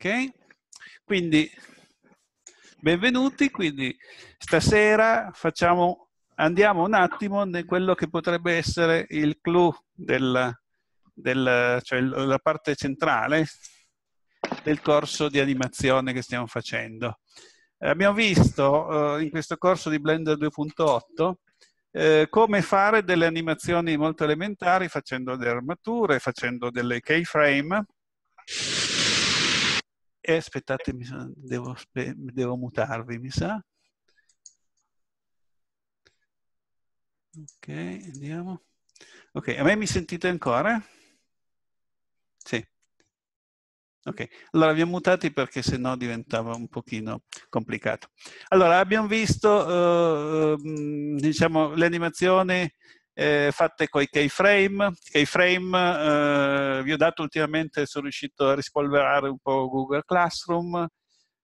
Ok? Quindi, benvenuti, quindi stasera facciamo, andiamo un attimo in quello che potrebbe essere il clou, del, del, cioè la parte centrale del corso di animazione che stiamo facendo. Abbiamo visto eh, in questo corso di Blender 2.8 eh, come fare delle animazioni molto elementari facendo delle armature, facendo delle keyframe, eh, aspettate, mi sa, devo, devo mutarvi, mi sa. Ok, andiamo. Ok, a me mi sentite ancora? Sì. Ok, allora abbiamo mutati perché sennò diventava un pochino complicato. Allora, abbiamo visto, eh, ehm, diciamo, le eh, fatte con i keyframe. Keyframe, eh, vi ho dato ultimamente, sono riuscito a rispolverare un po' Google Classroom,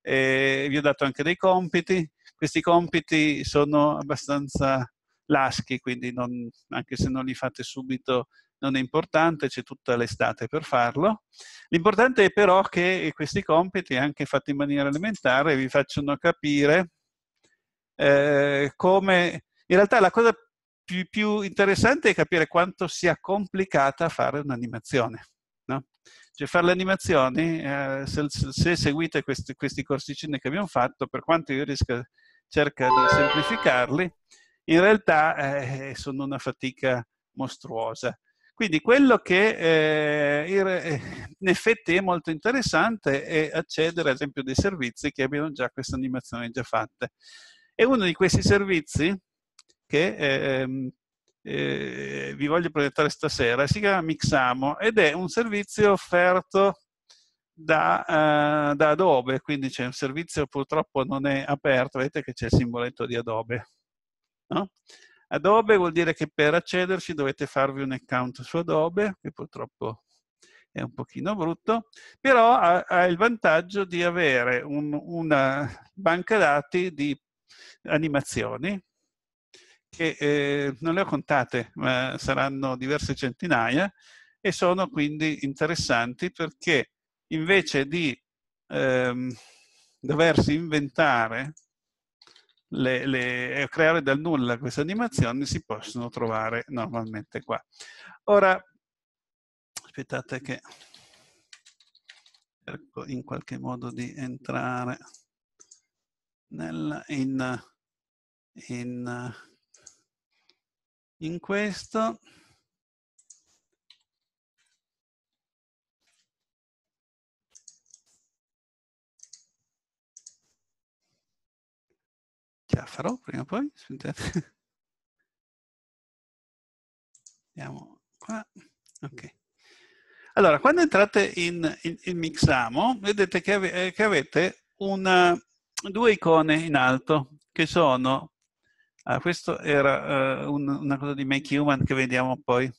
e vi ho dato anche dei compiti. Questi compiti sono abbastanza laschi, quindi non, anche se non li fate subito non è importante, c'è tutta l'estate per farlo. L'importante è però che questi compiti, anche fatti in maniera elementare, vi facciano capire eh, come... In realtà la cosa più, più interessante è capire quanto sia complicata fare un'animazione. No? Cioè fare le animazioni, eh, se, se, seguite questi, questi corsicini che abbiamo fatto, per quanto io riesca, cerca di semplificarli, in realtà eh, sono una fatica mostruosa. Quindi quello che eh, in effetti è molto interessante è accedere ad esempio a dei servizi che abbiano già queste animazioni già fatte. E uno di questi servizi che eh, eh, vi voglio presentare stasera. Si chiama Mixamo ed è un servizio offerto da, eh, da Adobe, quindi c'è un servizio purtroppo non è aperto, vedete che c'è il simboletto di Adobe. No? Adobe vuol dire che per accederci dovete farvi un account su Adobe, che purtroppo è un pochino brutto, però ha, ha il vantaggio di avere un, una banca dati di animazioni che eh, non le ho contate, ma saranno diverse centinaia, e sono quindi interessanti perché invece di ehm, doversi inventare, le, le, creare dal nulla queste animazioni, si possono trovare normalmente qua. Ora, aspettate che cerco in qualche modo di entrare nel, in, in in questo ce la farò prima o poi scusate andiamo qua ok allora quando entrate in, in, in mixamo vedete che, ave eh, che avete una, due icone in alto che sono Ah, questo era uh, un, una cosa di Make Human che vediamo poi.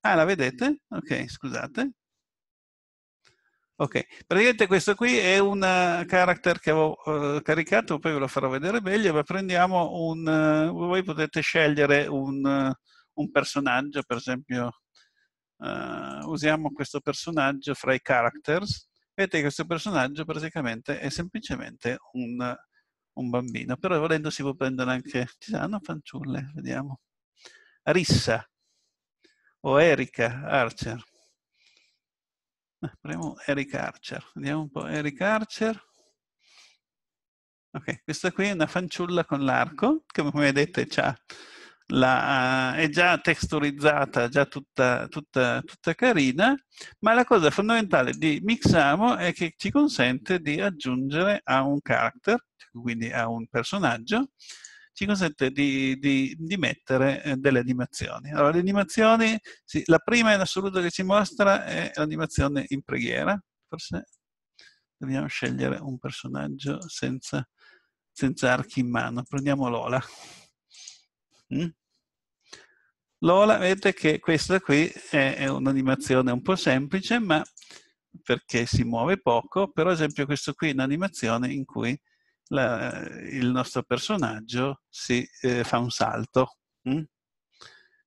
Ah, la vedete? Ok, scusate. Ok, praticamente questo qui è un eh, character che avevo uh, caricato, poi ve lo farò vedere meglio, ma prendiamo un... Uh, voi potete scegliere un, un personaggio, per esempio usiamo questo personaggio fra i characters, vedete che questo personaggio praticamente è semplicemente un un bambino, però volendo si può prendere anche, ci saranno fanciulle, vediamo. Rissa o Erika Archer. Eh, proviamo Erika Archer, vediamo un po' Erika Archer. Ok, questa qui è una fanciulla con l'arco, che come vedete ha la, eh, è già texturizzata, già tutta, tutta, tutta carina, ma la cosa fondamentale di Mixamo è che ci consente di aggiungere a un character, quindi a un personaggio, ci consente di, di, di mettere eh, delle animazioni. Allora, le animazioni, sì, la prima in assoluto che ci mostra è l'animazione in preghiera, forse dobbiamo scegliere un personaggio senza, senza archi in mano. Prendiamo Lola. Mm? Lola, vedete che questa qui è un'animazione un po' semplice, ma perché si muove poco. Per esempio questo qui è un'animazione in cui la, il nostro personaggio si eh, fa un salto. Mm?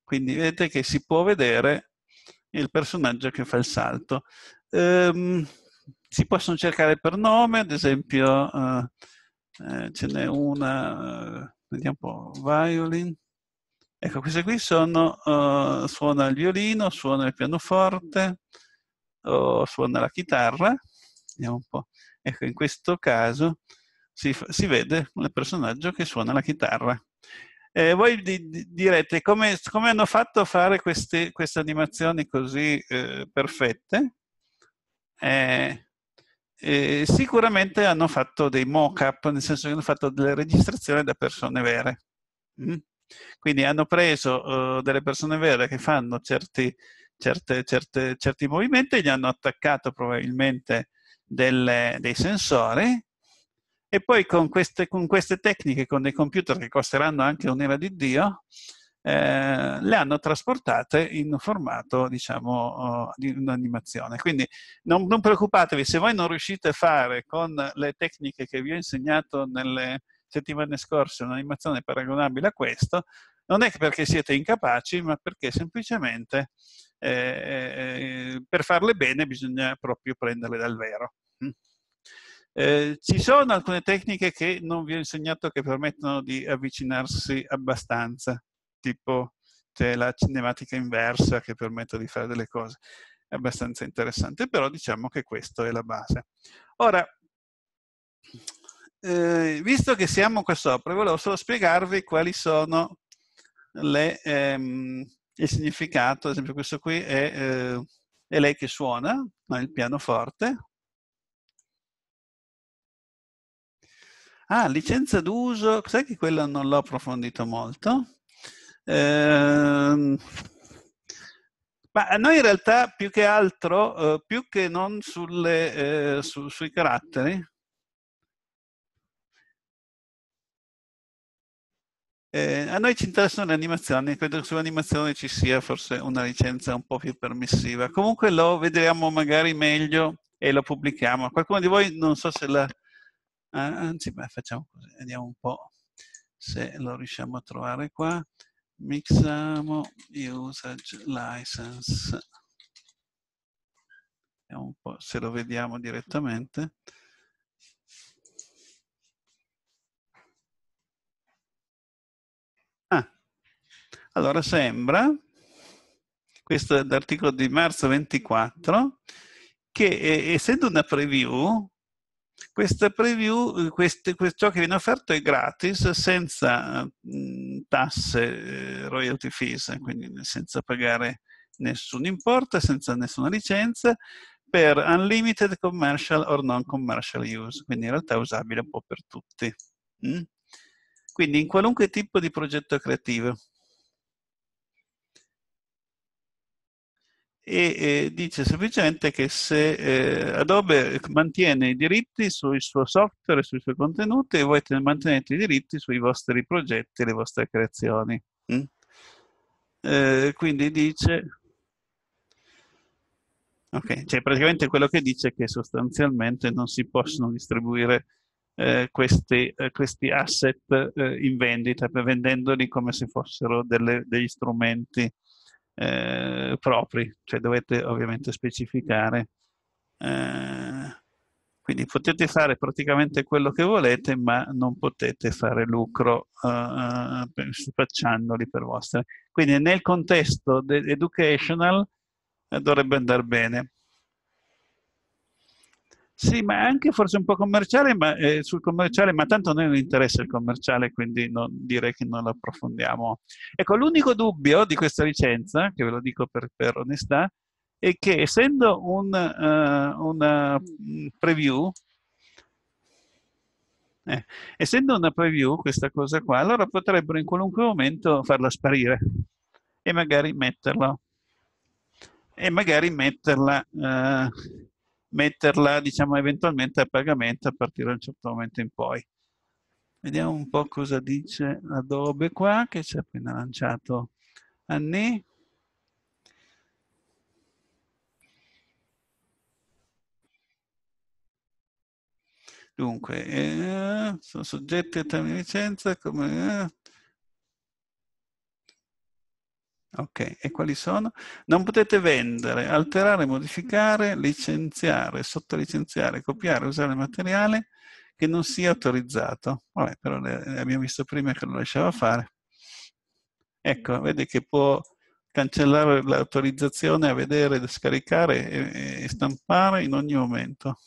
Quindi vedete che si può vedere il personaggio che fa il salto. Ehm, si possono cercare per nome, ad esempio eh, eh, ce n'è una, vediamo un po', Violin. Ecco, queste qui sono, uh, suona il violino, suona il pianoforte, uh, suona la chitarra, vediamo un po'. Ecco, in questo caso si, si vede un personaggio che suona la chitarra. Eh, voi di, di, direte come, come, hanno fatto a fare queste, queste animazioni così eh, perfette? Eh, sicuramente hanno fatto dei mock-up, nel senso che hanno fatto delle registrazioni da persone vere. Mm? Quindi hanno preso uh, delle persone vere che fanno certi, certe, certe, certi movimenti, gli hanno attaccato probabilmente delle, dei sensori e poi con queste, con queste, tecniche, con dei computer che costeranno anche un'era di Dio, eh, le hanno trasportate in un formato, diciamo, uh, di un'animazione. Quindi non, non, preoccupatevi, se voi non riuscite a fare con le tecniche che vi ho insegnato nelle, settimane scorse un'animazione paragonabile a questo, non è perché siete incapaci, ma perché semplicemente eh, eh, per farle bene bisogna proprio prenderle dal vero. Mm. Eh, ci sono alcune tecniche che non vi ho insegnato che permettono di avvicinarsi abbastanza, tipo c'è la cinematica inversa che permette di fare delle cose abbastanza interessanti, però diciamo che questa è la base. Ora, eh, visto che siamo qua sopra, volevo solo spiegarvi quali sono le, ehm, il significato. Ad esempio, questo qui è, eh, è lei che suona, ma il pianoforte. Ah, licenza d'uso, sai che quella non l'ho approfondito molto. Eh, ma a noi in realtà più che altro, eh, più che non sulle, eh, su, sui caratteri, Eh, a noi ci interessano le animazioni, credo che sull'animazione ci sia forse una licenza un po' più permissiva. Comunque lo vedremo magari meglio e lo pubblichiamo. Qualcuno di voi non so se la... Ah, anzi, beh, facciamo così, vediamo un po' se lo riusciamo a trovare qua. Mixamo usage license. Vediamo un po' se lo vediamo direttamente. Allora sembra, questo è l'articolo di marzo 24, che eh, essendo una preview, questa preview, quest, quest, ciò che viene offerto è gratis, senza mh, mm, tasse, eh, royalty fees, quindi senza pagare nessun importo, senza nessuna licenza, per unlimited commercial or non-commercial use, quindi in realtà è usabile un po' per tutti. Mm? Quindi in qualunque tipo di progetto creativo. e dice semplicemente che se eh, Adobe mantiene i diritti sul suo software, e sui suoi contenuti e voi mantenete i diritti sui vostri progetti, e le vostre creazioni. Mm? Eh, quindi dice... Ok, cioè praticamente quello che dice è che sostanzialmente non si possono distribuire eh, questi, eh, questi, asset eh, in vendita, vendendoli come se fossero delle, degli strumenti eh, propri, cioè dovete ovviamente specificare. Eh, quindi potete fare praticamente quello che volete, ma non potete fare lucro eh, facciandoli eh, per vostre. Quindi nel contesto educational eh, dovrebbe andare bene. Sì, ma anche forse un po' commerciale, ma, eh, sul commerciale, ma tanto a noi non interessa il commerciale, quindi non, direi che non lo approfondiamo. Ecco, l'unico dubbio di questa licenza, che ve lo dico per, per onestà, è che essendo un uh, una mm, preview, eh, essendo una preview questa cosa qua, allora potrebbero in qualunque momento farla sparire e magari metterla, e magari metterla uh, metterla diciamo, eventualmente a pagamento a partire da un certo momento in poi. Vediamo un po' cosa dice Adobe qua, che ci ha appena lanciato Anni. Dunque, eh, sono soggetti a termine licenza, come... Eh, Ok, e quali sono? Non potete vendere, alterare, modificare, licenziare, sottolicenziare, copiare, usare materiale che non sia autorizzato. Vabbè, però abbiamo visto prima che lo lasciava fare. Ecco, vedi che può cancellare l'autorizzazione a vedere, scaricare e, e, stampare in ogni momento.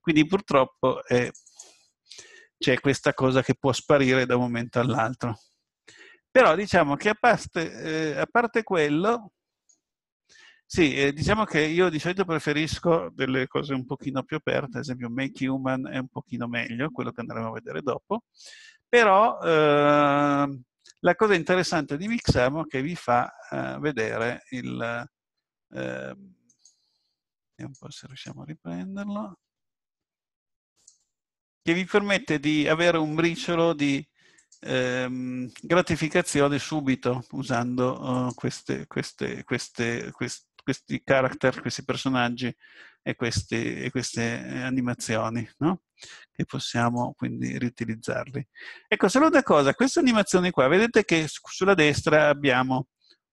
Quindi purtroppo eh, c'è questa cosa che può sparire da un momento all'altro. Però diciamo che a parte, eh, a parte quello, sì, eh, diciamo che io di solito preferisco delle cose un pochino più aperte, ad esempio Make Human è un pochino meglio, quello che andremo a vedere dopo, però eh, la cosa interessante di Mixamo è che vi fa eh, vedere il... Ehm, vediamo un po' se riusciamo a riprenderlo, che vi permette di avere un briciolo di ehm, gratificazione subito usando uh, queste, queste, queste, questi character, questi personaggi e, questi, e queste eh, animazioni, no? Che possiamo quindi riutilizzarli. Ecco, solo una cosa, queste animazioni qua, vedete che sulla destra abbiamo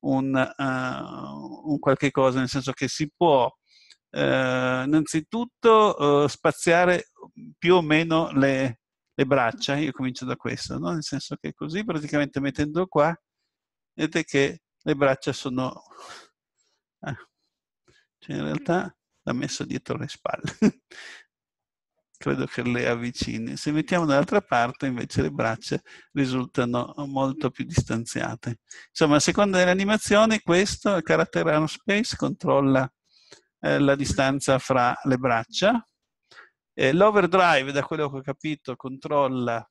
un, uh, un qualche cosa, nel senso che si può uh, innanzitutto uh, spaziare più o meno le, le braccia, io comincio da questo, no? nel senso che così praticamente mettendo qua, vedete che le braccia sono... Ah, cioè in realtà l'ha messo dietro le spalle. Credo che le avvicini. Se mettiamo dall'altra parte, invece, le braccia risultano molto più distanziate. Insomma, a seconda dell'animazione, questo, il carattere aerospace, controlla eh, la distanza fra le braccia, eh, l'overdrive, da quello che ho capito, controlla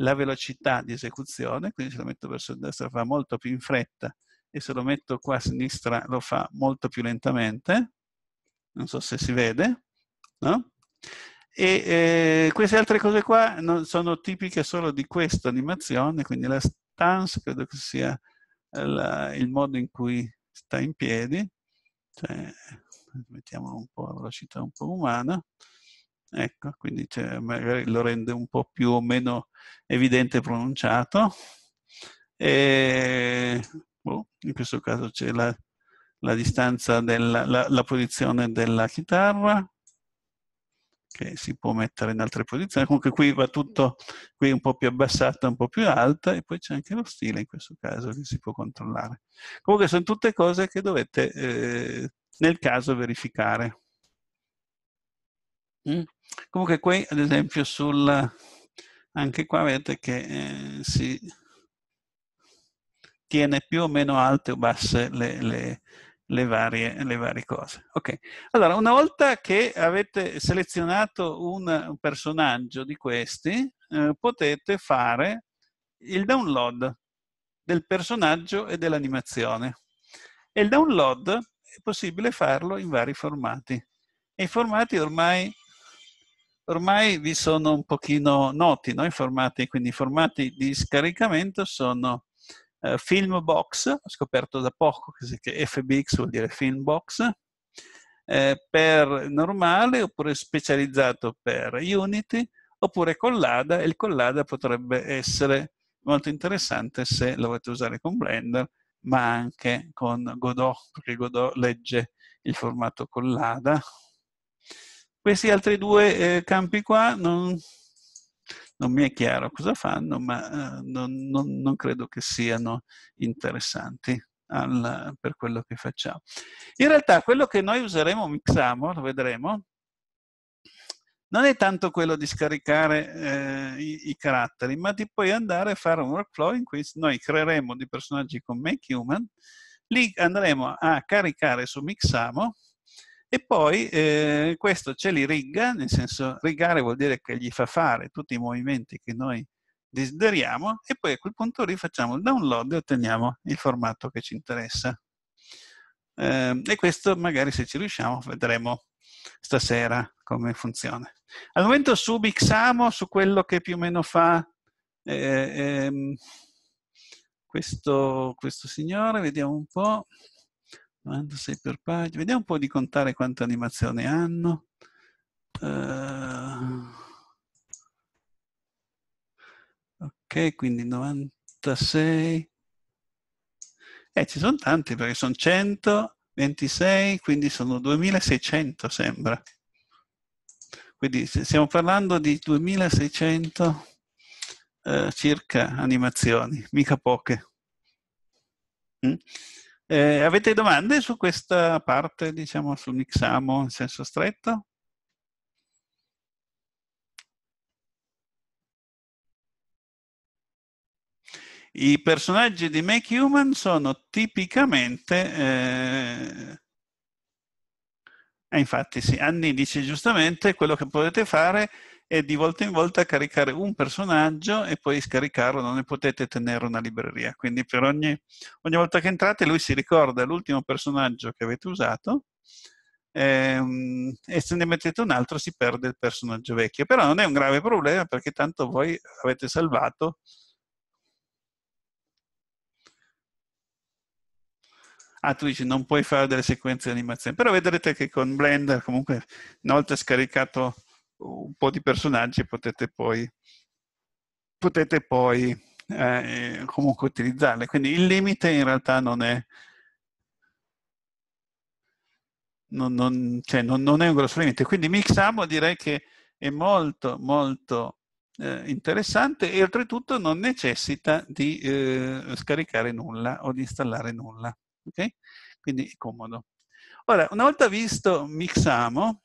la velocità di esecuzione, quindi se lo metto verso destra fa molto più in fretta e se lo metto qua a sinistra lo fa molto più lentamente. Non so se si vede, no? E eh, queste altre cose qua non, sono tipiche solo di questa animazione, quindi la stance credo che sia eh, la, il modo in cui sta in piedi, cioè, mettiamolo un po' a velocità un po' umana, ecco, quindi cioè, magari lo rende un po' più o meno evidente e pronunciato. E, boh, in questo caso c'è la, la distanza della la, la posizione della chitarra, che si può mettere in altre posizioni. Comunque qui va tutto, qui un po' più abbassata, un po' più alta e poi c'è anche lo stile in questo caso che si può controllare. Comunque sono tutte cose che dovete eh, nel caso verificare. Mm. Comunque qui, ad esempio, sul, anche qua vedete che eh, si tiene più o meno alte o basse le, le, le, varie, le varie, cose. Ok, allora una volta che avete selezionato un, personaggio di questi, eh, potete fare il download del personaggio e dell'animazione. E il download è possibile farlo in vari formati. E i formati ormai ormai vi sono un pochino noti no? i formati, quindi i formati di scaricamento sono eh, Filmbox, ho scoperto da poco che FBX vuol dire Filmbox, eh, per normale oppure specializzato per Unity, oppure Collada, e il Collada potrebbe essere molto interessante se lo volete usare con Blender, ma anche con Godot, perché Godot legge il formato Collada, questi altri due eh, campi qua non, non, mi è chiaro cosa fanno, ma eh, non, non, non, credo che siano interessanti al, per quello che facciamo. In realtà quello che noi useremo, mixamo, lo vedremo, non è tanto quello di scaricare eh, i, i, caratteri, ma di poi andare a fare un workflow in cui noi creeremo dei personaggi con MakeHuman, li andremo a caricare su Mixamo e poi eh, questo ce li riga, nel senso rigare vuol dire che gli fa fare tutti i movimenti che noi desideriamo e poi a quel punto rifacciamo il download e otteniamo il formato che ci interessa. Eh, e questo magari se ci riusciamo vedremo stasera come funziona. Al momento subixamo su quello che più o meno fa eh, ehm, questo, questo signore, vediamo un po'. Mando 6 per pagina. Vediamo un po' di contare quante animazioni hanno. Uh, ok, quindi 96. Eh, ci sono tanti perché sono 126, quindi sono 2600 sembra. Quindi stiamo parlando di 2600 eh, circa animazioni, mica poche. Mm? Eh, avete domande su questa parte, diciamo, su Mixamo in senso stretto? I personaggi di Make Human sono tipicamente... Eh... Eh, infatti, sì, Anni dice giustamente quello che potete fare e di volta in volta caricare un personaggio e poi scaricarlo, non ne potete tenere una libreria. Quindi per ogni, ogni volta che entrate lui si ricorda l'ultimo personaggio che avete usato ehm, e se ne mettete un altro si perde il personaggio vecchio. Però non è un grave problema perché tanto voi avete salvato ah tu dici non puoi fare delle sequenze di animazione, però vedrete che con Blender comunque una volta scaricato un po' di personaggi potete poi, potete poi eh, comunque utilizzarle. Quindi il limite in realtà non è, non, non, cioè non, non è un grosso limite. Quindi Mixamo direi che è molto, molto eh, interessante e oltretutto non necessita di eh, scaricare nulla o di installare nulla. Okay? Quindi è comodo. Ora, una volta visto Mixamo,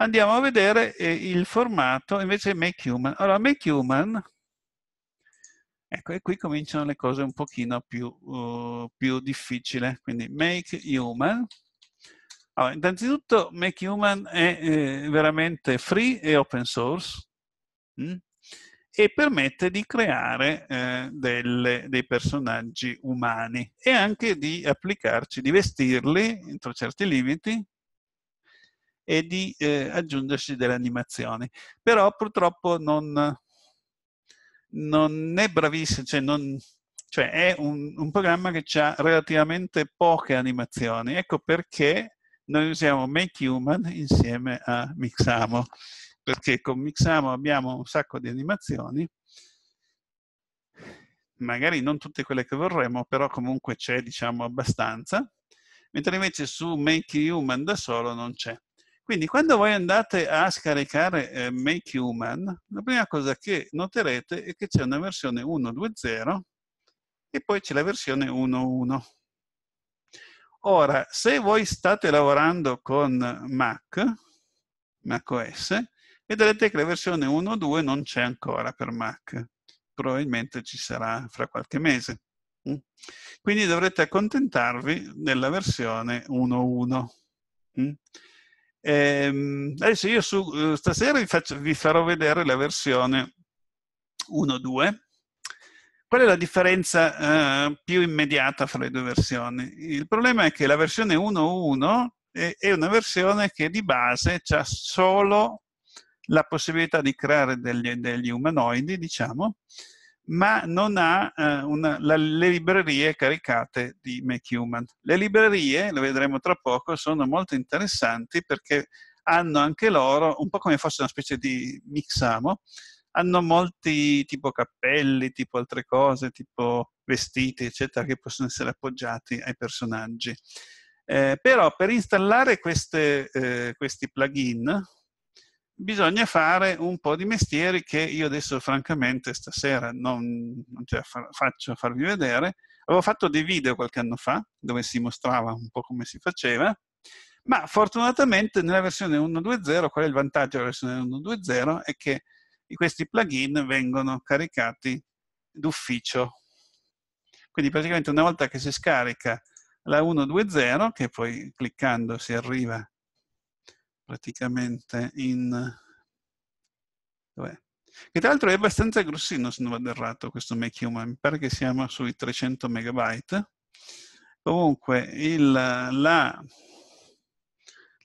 andiamo a vedere eh, il formato invece Make Human. Allora, Make Human, ecco, e qui cominciano le cose un pochino più, uh, più difficili. Quindi Make Human. Allora, innanzitutto Make Human è eh, veramente free e open source mh? Mm, e permette di creare eh, delle, dei personaggi umani e anche di applicarci, di vestirli entro certi limiti e di eh, aggiungersi delle animazioni. Però purtroppo non, non è bravissimo, cioè, non, cioè è un, un, programma che ha relativamente poche animazioni. Ecco perché noi usiamo Make Human insieme a Mixamo, perché con Mixamo abbiamo un sacco di animazioni, magari non tutte quelle che vorremmo, però comunque c'è, diciamo, abbastanza, mentre invece su Make Human da solo non c'è. Quindi quando voi andate a scaricare eh, Make Human, la prima cosa che noterete è che c'è una versione 1.2.0 e poi c'è la versione 1.1. Ora, se voi state lavorando con Mac, macOS, vedrete che la versione 1.2 non c'è ancora per Mac. Probabilmente ci sarà fra qualche mese. Mm. Quindi dovrete accontentarvi della versione 1.1. Ehm, adesso io su, eh, stasera vi, faccio, vi farò vedere la versione 1.2. Qual è la differenza eh, più immediata fra le due versioni? Il problema è che la versione 1.1 è, è una versione che di base ha solo la possibilità di creare degli, degli umanoidi, diciamo, ma non ha eh, una, la, le librerie caricate di McHuman. Le librerie, lo vedremo tra poco, sono molto interessanti perché hanno anche loro, un po' come fosse una specie di mixamo, hanno molti tipo cappelli, tipo altre cose, tipo vestiti, eccetera, che possono essere appoggiati ai personaggi. Eh, però per installare queste, eh, questi plugin, bisogna fare un po' di mestieri che io adesso francamente stasera non, non ce la fa, faccio a farvi vedere. Avevo fatto dei video qualche anno fa dove si mostrava un po' come si faceva, ma fortunatamente nella versione 1.2.0, qual è il vantaggio della versione 1.2.0? È che questi plugin vengono caricati d'ufficio. Quindi praticamente una volta che si scarica la 1.2.0, che poi cliccando si arriva praticamente in... Dov'è? Che tra l'altro è abbastanza grossino, se non vado errato, questo Make Human. Mi pare che siamo sui 300 megabyte. Comunque, il, la,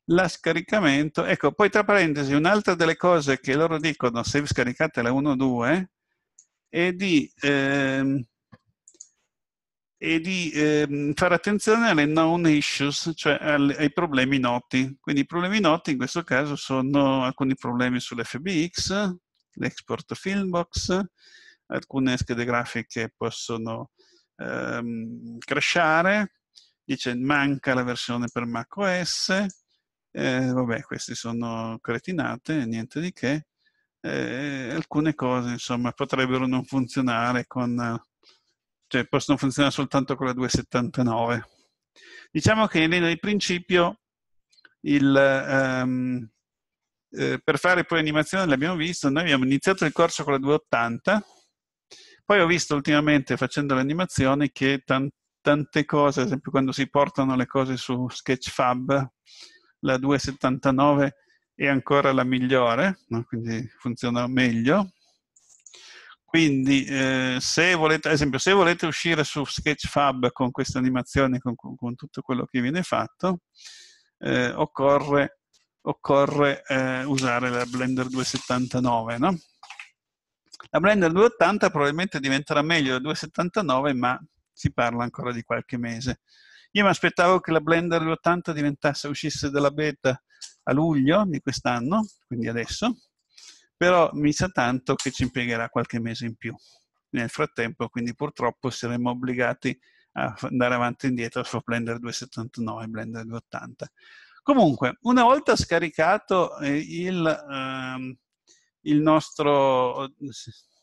la scaricamento... Ecco, poi tra parentesi, un'altra delle cose che loro dicono, se scaricate la 1.2, è di... Ehm, e di eh, fare attenzione alle known issues, cioè al, ai problemi noti. Quindi i problemi noti in questo caso sono alcuni problemi sull'FBX, l'export filmbox, alcune schede grafiche possono ehm, crashare, dice manca la versione per macOS, eh, vabbè queste sono cretinate, niente di che. Eh, alcune cose insomma potrebbero non funzionare con cioè possono funzionare soltanto con la 279. Diciamo che in linea di principio il, um, eh, per fare poi animazione l'abbiamo visto, noi abbiamo iniziato il corso con la 280, poi ho visto ultimamente facendo l'animazione che tan tante cose, ad esempio quando si portano le cose su Sketchfab, la 279 è ancora la migliore, no? quindi funziona meglio, quindi, eh, se volete, ad esempio, se volete uscire su Sketchfab con queste animazioni, con, con tutto quello che viene fatto, eh, occorre, occorre eh, usare la Blender 279, no? La Blender 280 probabilmente diventerà meglio la 279, ma si parla ancora di qualche mese. Io mi aspettavo che la Blender 280 diventasse, uscisse dalla beta a luglio di quest'anno, quindi adesso, però mi sa tanto che ci impiegherà qualche mese in più nel frattempo, quindi purtroppo saremo obbligati a andare avanti e indietro su Blender 279 e Blender 280. Comunque, una volta scaricato eh, il, ehm, il nostro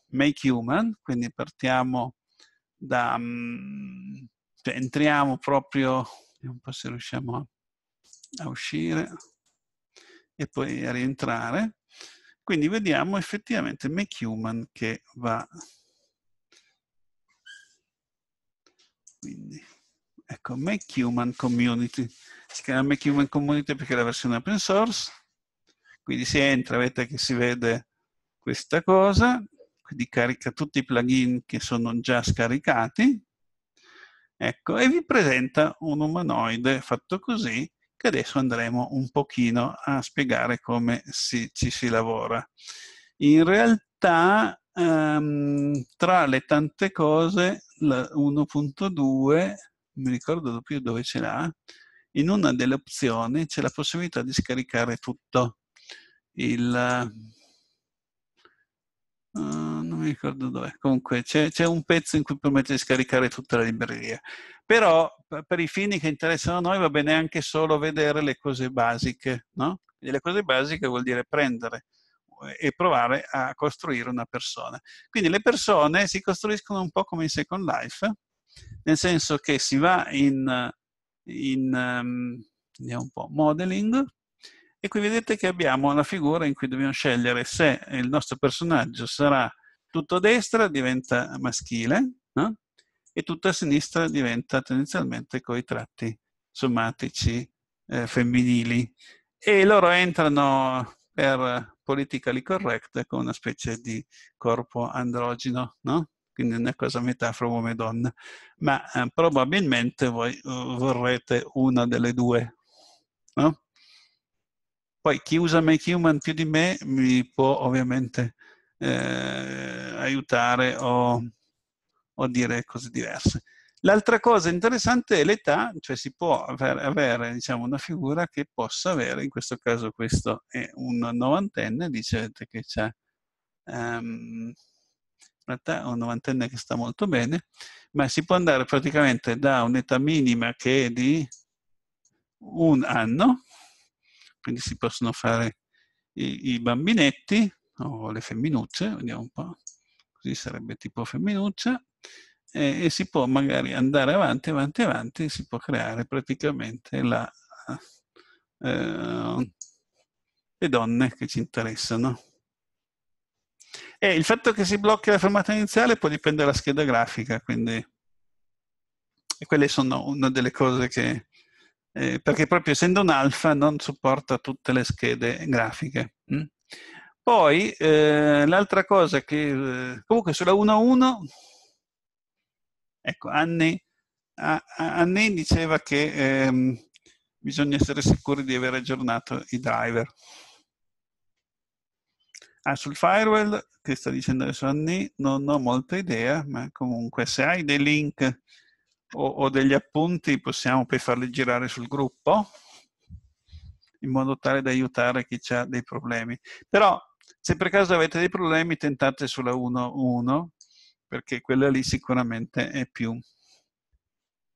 Make Human, quindi partiamo da... Mm, cioè entriamo proprio... Vediamo un po' se riusciamo a, a uscire e poi a rientrare. Quindi vediamo effettivamente McHuman che va... Quindi, ecco, McHuman Community. Si chiama McHuman Community perché è la versione open source. Quindi si entra, vedete che si vede questa cosa, quindi carica tutti i plugin che sono già scaricati, ecco, e vi presenta un umanoide fatto così, che adesso andremo un pochino a spiegare come si, ci si lavora. In realtà, ehm, tra le tante cose, la 1.2, mi ricordo più dove ce l'ha, in una delle opzioni c'è la possibilità di scaricare tutto. Il, Uh, non mi ricordo dove. Comunque c'è, c'è, un pezzo in cui permette di scaricare tutta la libreria. Però per i fini che interessano a noi va bene anche solo vedere le cose basiche, no? Quindi le cose basiche vuol dire prendere uhm, e provare a costruire una persona. Quindi le persone si costruiscono un po' come in Second Life, nel senso che si va in, in um, modeling, e qui vedete che abbiamo una figura in cui dobbiamo scegliere se il nostro personaggio sarà tutto a destra, diventa maschile, no? e tutto a sinistra diventa tendenzialmente con i tratti somatici eh, femminili. E loro entrano per politically correct con una specie di corpo androgeno, no? quindi una cosa metafora uomo e donna, ma eh, probabilmente voi eh, vorrete una delle due. No? Poi chi usa Make Human più di me mi può ovviamente eh, aiutare o, o, dire cose diverse. L'altra cosa interessante è l'età, cioè si può avere, avere diciamo, una figura che possa avere, in questo caso questo è un novantenne, dicevate che c'è um, in realtà è un novantenne che sta molto bene, ma si può andare praticamente da un'età minima che è di un anno quindi si possono fare i, i bambinetti o le femminucce, vediamo un po', così sarebbe tipo femminuccia, e, e si può magari andare avanti, avanti, avanti, si può creare praticamente la, eh, le donne che ci interessano. E il fatto che si blocchi la fermata iniziale può dipendere dalla scheda grafica, quindi e quelle sono una delle cose che eh, perché proprio essendo un alfa non supporta tutte le schede grafiche. Hm? Poi eh, l'altra cosa che eh, comunque sulla 1.1 ecco Anne, a, a Anne diceva che ehm, bisogna essere sicuri di aver aggiornato i driver. Ah, sul firewall, che sta dicendo adesso Anni, non ho molta idea, ma comunque se hai dei link o, o degli appunti possiamo poi farli girare sul gruppo in modo tale da aiutare chi ha dei problemi. Però se per caso avete dei problemi tentate sulla 1-1 perché quella lì sicuramente è più...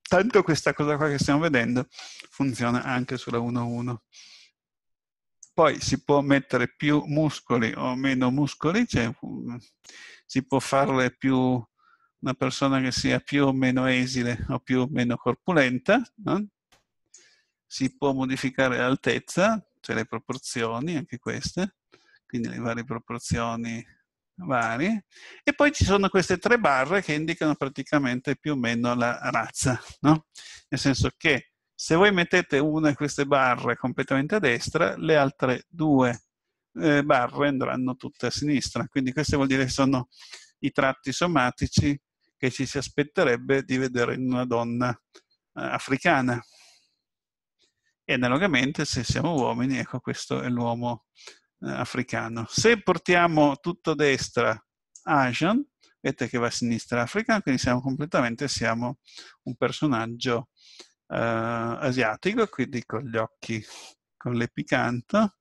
Tanto questa cosa qua che stiamo vedendo funziona anche sulla 1-1. Poi si può mettere più muscoli o meno muscoli, cioè, mm, si può farle più una persona che sia più o meno esile o più o meno corpulenta, no? si può modificare l'altezza, cioè le proporzioni, anche queste, quindi le varie proporzioni varie, e poi ci sono queste tre barre che indicano praticamente più o meno la razza, no? nel senso che se voi mettete una di queste barre completamente a destra, le altre due eh, barre andranno tutte a sinistra, quindi questo vuol dire che sono i tratti somatici che ci si aspetterebbe di vedere in una donna eh, africana. E analogamente, se siamo uomini, ecco questo è l'uomo eh, africano. Se portiamo tutto a destra Asian, vedete che va a sinistra africano, quindi siamo completamente siamo un personaggio eh, asiatico, quindi con gli occhi con l'epicanto,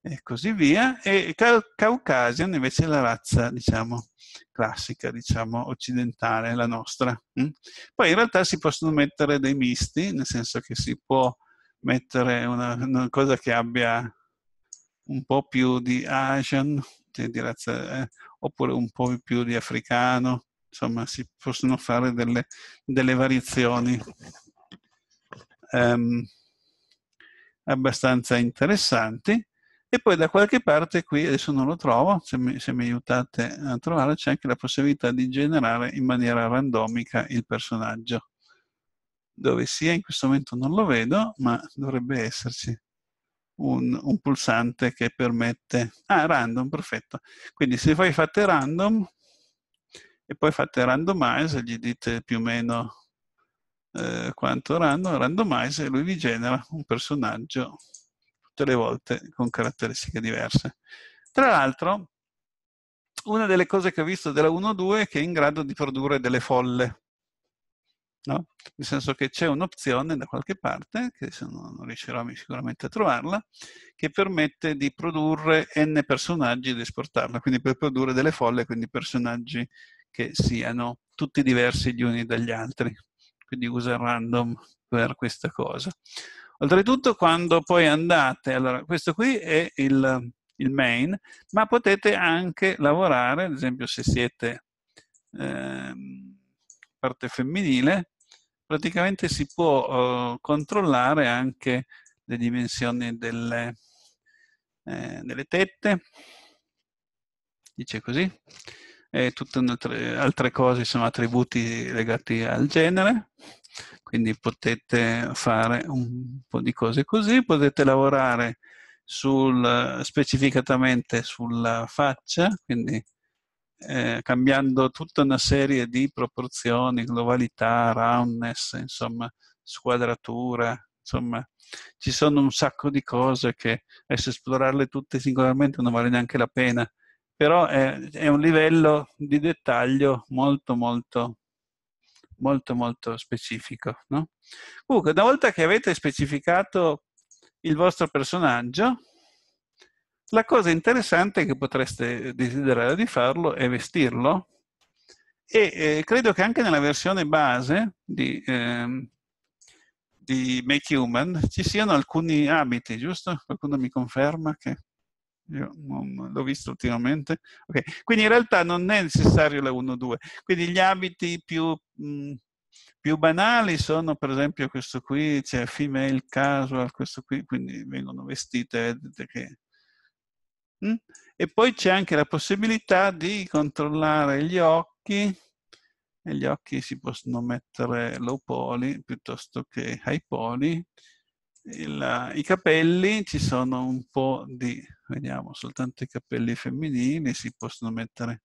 e così via, e Caucasian invece è la razza, diciamo, classica, diciamo, occidentale, la nostra. Mm? Poi in realtà si possono mettere dei misti, nel senso che si può mettere una, una cosa che abbia un po' più di Asian, cioè di razza, eh, oppure un po' più di africano, insomma, si possono fare delle, delle variazioni. Um, abbastanza interessanti e poi da qualche parte qui, adesso non lo trovo, se mi, se mi aiutate a trovare, c'è anche la possibilità di generare in maniera randomica il personaggio. Dove sia, in questo momento non lo vedo, ma dovrebbe esserci. Un, un, pulsante che permette... Ah, random, perfetto. Quindi se voi fate random e poi fate randomize, gli dite più o meno eh, quanto random, randomize e lui vi genera un personaggio tutte le volte con caratteristiche diverse. Tra l'altro, una delle cose che ho visto della 1.2 è che è in grado di produrre delle folle, no? nel senso che c'è un'opzione da qualche parte, che se no non riuscirò sicuramente a trovarla, che permette di produrre n personaggi ed esportarla, quindi per produrre delle folle, quindi personaggi che siano tutti diversi gli uni dagli altri, quindi usa random per questa cosa. Oltretutto quando poi andate, allora questo qui è il, il main, ma potete anche lavorare, ad esempio se siete eh, parte femminile, praticamente si può eh, controllare anche le dimensioni delle, eh, delle tette, dice così, e tutte altre, altre cose, sono attributi legati al genere. Quindi potete fare un po' di cose così, potete lavorare sul, specificatamente sulla faccia, quindi eh, cambiando tutta una serie di proporzioni, globalità, roundness, insomma, squadratura, insomma, ci sono un sacco di cose che adesso esplorarle tutte singolarmente non vale neanche la pena, però è, è un livello di dettaglio molto molto molto molto specifico. No? Comunque, una volta che avete specificato il vostro personaggio, la cosa interessante che potreste desiderare di farlo è vestirlo e eh, credo che anche nella versione base di, eh, di Make Human ci siano alcuni abiti, giusto? Qualcuno mi conferma che... Io non l'ho visto ultimamente. Okay. Quindi in realtà non è necessario la 1-2. Quindi gli abiti più, mh, più, banali sono per esempio questo qui, c'è cioè female casual, questo qui, quindi vengono vestite, vedete eh, che... Mm? E poi c'è anche la possibilità di controllare gli occhi, e gli occhi si possono mettere low poly piuttosto che high poly, Il, i capelli ci sono un po' di vediamo soltanto i capelli femminili, si possono mettere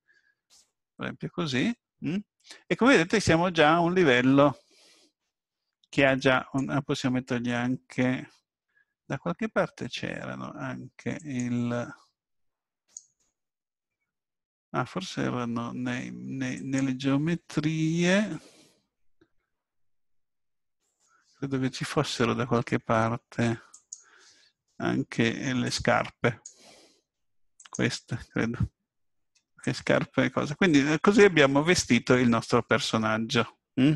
per esempio così, mm? e come vedete siamo già a un livello che ha già, un, ah, possiamo mettergli anche, da qualche parte c'erano anche il, ah forse erano nei, nei, nelle geometrie, credo che ci fossero da qualche parte, anche eh, le scarpe. Queste, credo. Che scarpe e cose. Quindi eh, così abbiamo vestito il nostro personaggio. Mm?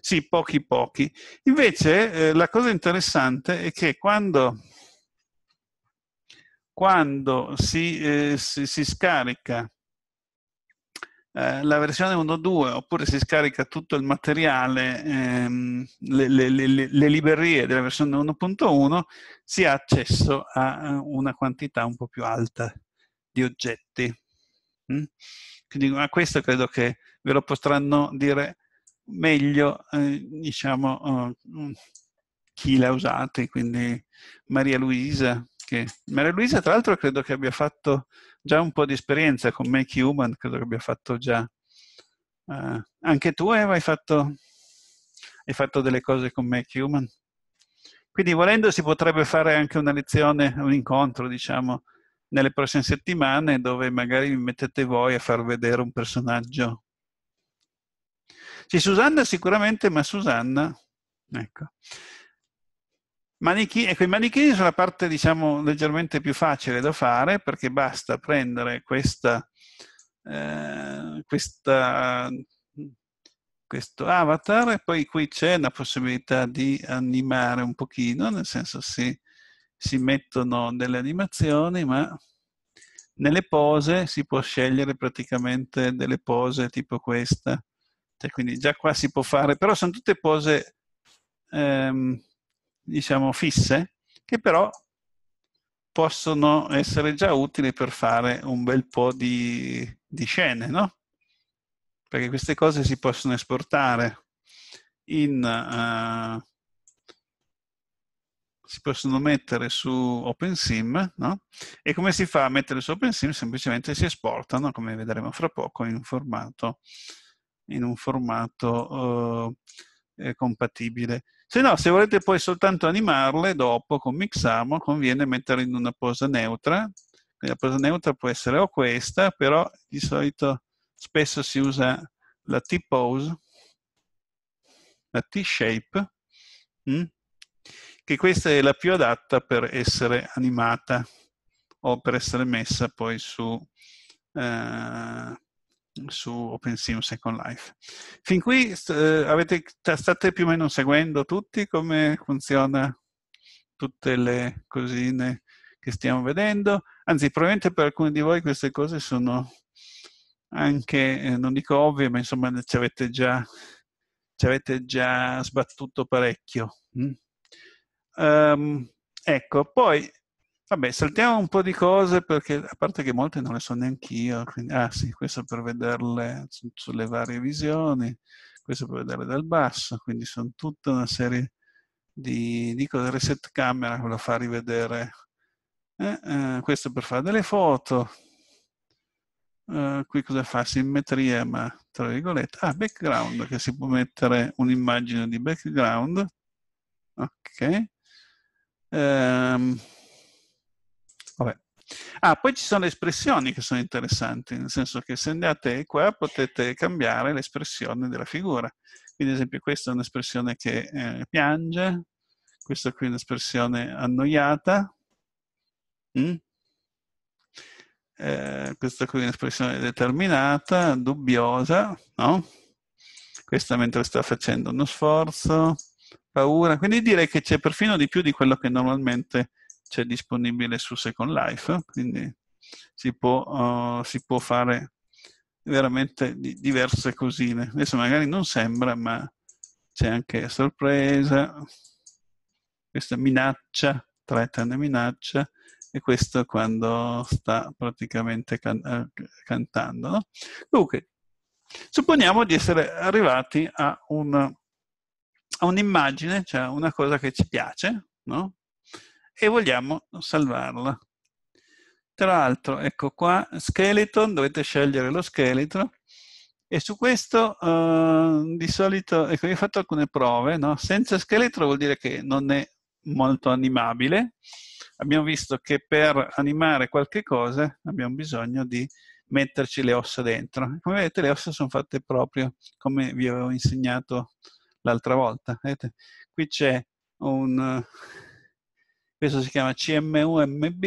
Sì, pochi pochi. Invece eh, la cosa interessante è che quando, quando si, eh, si, si scarica eh, la versione 1.2 oppure si scarica tutto il materiale, ehm, le, le, le, le, librerie della versione 1.1, si ha accesso a una quantità un po' più alta di oggetti. Mm? Quindi a questo credo che ve lo potranno dire meglio eh, diciamo, eh, chi l'ha usato, quindi Maria Luisa. Che... Maria Luisa tra l'altro credo che abbia fatto già un po' di esperienza con Make Human, credo che abbia fatto già. Uh, anche tu Eva hai fatto, hai fatto delle cose con Make Human? Quindi volendo si potrebbe fare anche una lezione, un incontro, diciamo, nelle prossime settimane dove magari vi mettete voi a far vedere un personaggio. Sì, Susanna sicuramente, ma Susanna, ecco. Manichi, ecco, i manichini sono la parte, diciamo, leggermente più facile da fare perché basta prendere questa, eh, questa, questo avatar e poi qui c'è la possibilità di animare un pochino, nel senso si, si mettono delle animazioni, ma nelle pose si può scegliere praticamente delle pose tipo questa. Cioè, quindi già qua si può fare, però sono tutte pose... Ehm, diciamo, fisse, che però possono essere già utili per fare un bel po' di, di scene, no? Perché queste cose si possono esportare in... Uh, si possono mettere su OpenSim, no? E come si fa a mettere su OpenSim? Semplicemente si esportano, come vedremo fra poco, in un formato, in un formato uh, compatibile se no, se volete poi soltanto animarle, dopo con Mixamo conviene metterle in una posa neutra. La posa neutra può essere o questa, però di solito spesso si usa la T-pose, la T-shape, mm, che questa è la più adatta per essere animata o per essere messa poi su, eh, su OpenSim Second Life. Fin qui eh, avete, cioè, state più o meno seguendo tutti come funziona tutte le cosine che stiamo vedendo. Anzi, probabilmente per alcuni di voi queste cose sono anche, eh, non dico ovvie, ma insomma ci avete già, ci avete già sbattuto parecchio. Mm? Um, ecco, poi Vabbè, saltiamo un po' di cose perché, a parte che molte non le so neanche io, quindi, ah sì, questo per vederle sulle varie visioni, questo per vederle dal basso, quindi sono tutta una serie di, dico, cose, reset camera, ve lo fa rivedere, eh, eh, questo per fare delle foto, eh, qui cosa fa? Simmetria, ma tra virgolette, ah, background, che si può mettere un'immagine di background, ok. ehm, Ah, poi ci sono le espressioni che sono interessanti, nel senso che se andate qua potete cambiare l'espressione della figura. Quindi, ad esempio, questa è un'espressione che eh, piange, questa qui è un'espressione annoiata, mm? eh, questa qui è un'espressione determinata, dubbiosa, no? Questa mentre sta facendo uno sforzo, paura. Quindi direi che c'è perfino di più di quello che normalmente c'è disponibile su Second Life, quindi si può, uh, si può fare veramente di diverse cosine. Adesso magari non sembra, ma c'è anche sorpresa, questa minaccia, threaten minaccia, e questo quando sta praticamente can- eh, cantando. No? Comunque, supponiamo di essere arrivati a, un, a un'immagine, cioè una cosa che ci piace, no? e vogliamo salvarla. Tra l'altro, ecco qua, skeleton, dovete scegliere lo scheletro, e su questo eh, di solito, ecco, io ho fatto alcune prove, no? senza scheletro vuol dire che non è molto animabile, abbiamo visto che per animare qualche cosa abbiamo bisogno di metterci le ossa dentro. Come vedete le ossa sono fatte proprio come vi avevo insegnato l'altra volta. Vedete? Qui c'è un, questo si chiama CMUMB,